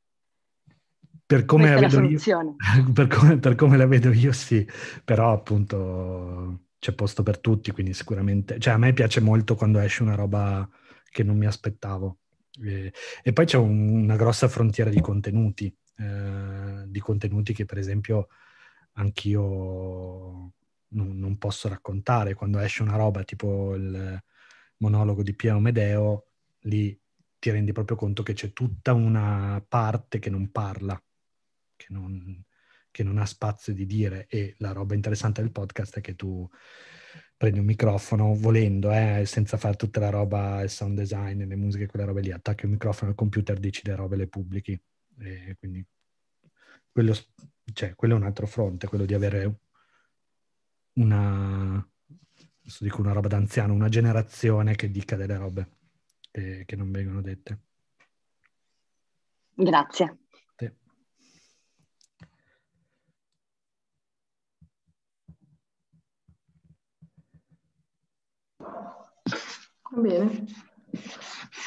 Per come, la vedo io, (laughs) per, come, per come la vedo io, sì, però appunto c'è posto per tutti, quindi sicuramente... Cioè a me piace molto quando esce una roba che non mi aspettavo. E, e poi c'è un, una grossa frontiera di contenuti, eh, di contenuti che per esempio anch'io non, non, posso raccontare. Quando esce una roba tipo il monologo di Piero Medeo, lì ti rendi proprio conto che c'è tutta una parte che non parla, che non, che non ha spazio di dire. E la roba interessante del podcast è che tu prendi un microfono volendo, eh, senza fare tutta la roba, il sound design, le musiche, quella roba lì, attacchi un microfono al computer, dici le robe, le pubblichi. E quindi quello, cioè, quello è un altro fronte, quello di avere una, adesso dico una roba d'anziano, una generazione che dica delle robe che, che non vengono dette. Grazie. Sì. Bene,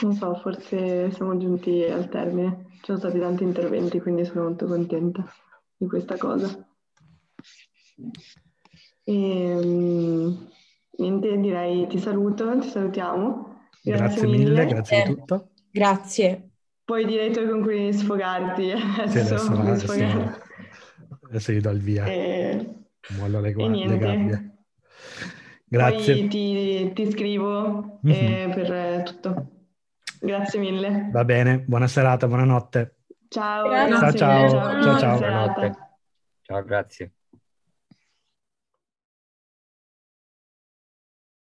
non so, forse siamo giunti al termine ci sono stati tanti interventi, quindi sono molto contenta di questa cosa. E, ehm, niente, direi ti saluto, ti salutiamo. Grazie, grazie mille, mille, grazie di eh, tutto. Grazie. Puoi dire tu con cui sfogarti adesso. Eh, sì, adesso, adesso, adesso, (laughs) adesso gli do il via. Eh, e... Mollo le, gu- le gabbie. Grazie. Poi ti, ti scrivo mm-hmm. eh, per tutto. Grazie mille. Va bene, buona serata, buonanotte. Ciao, ciao, ciao, ciao, ciao, ciao, ciao, grazie.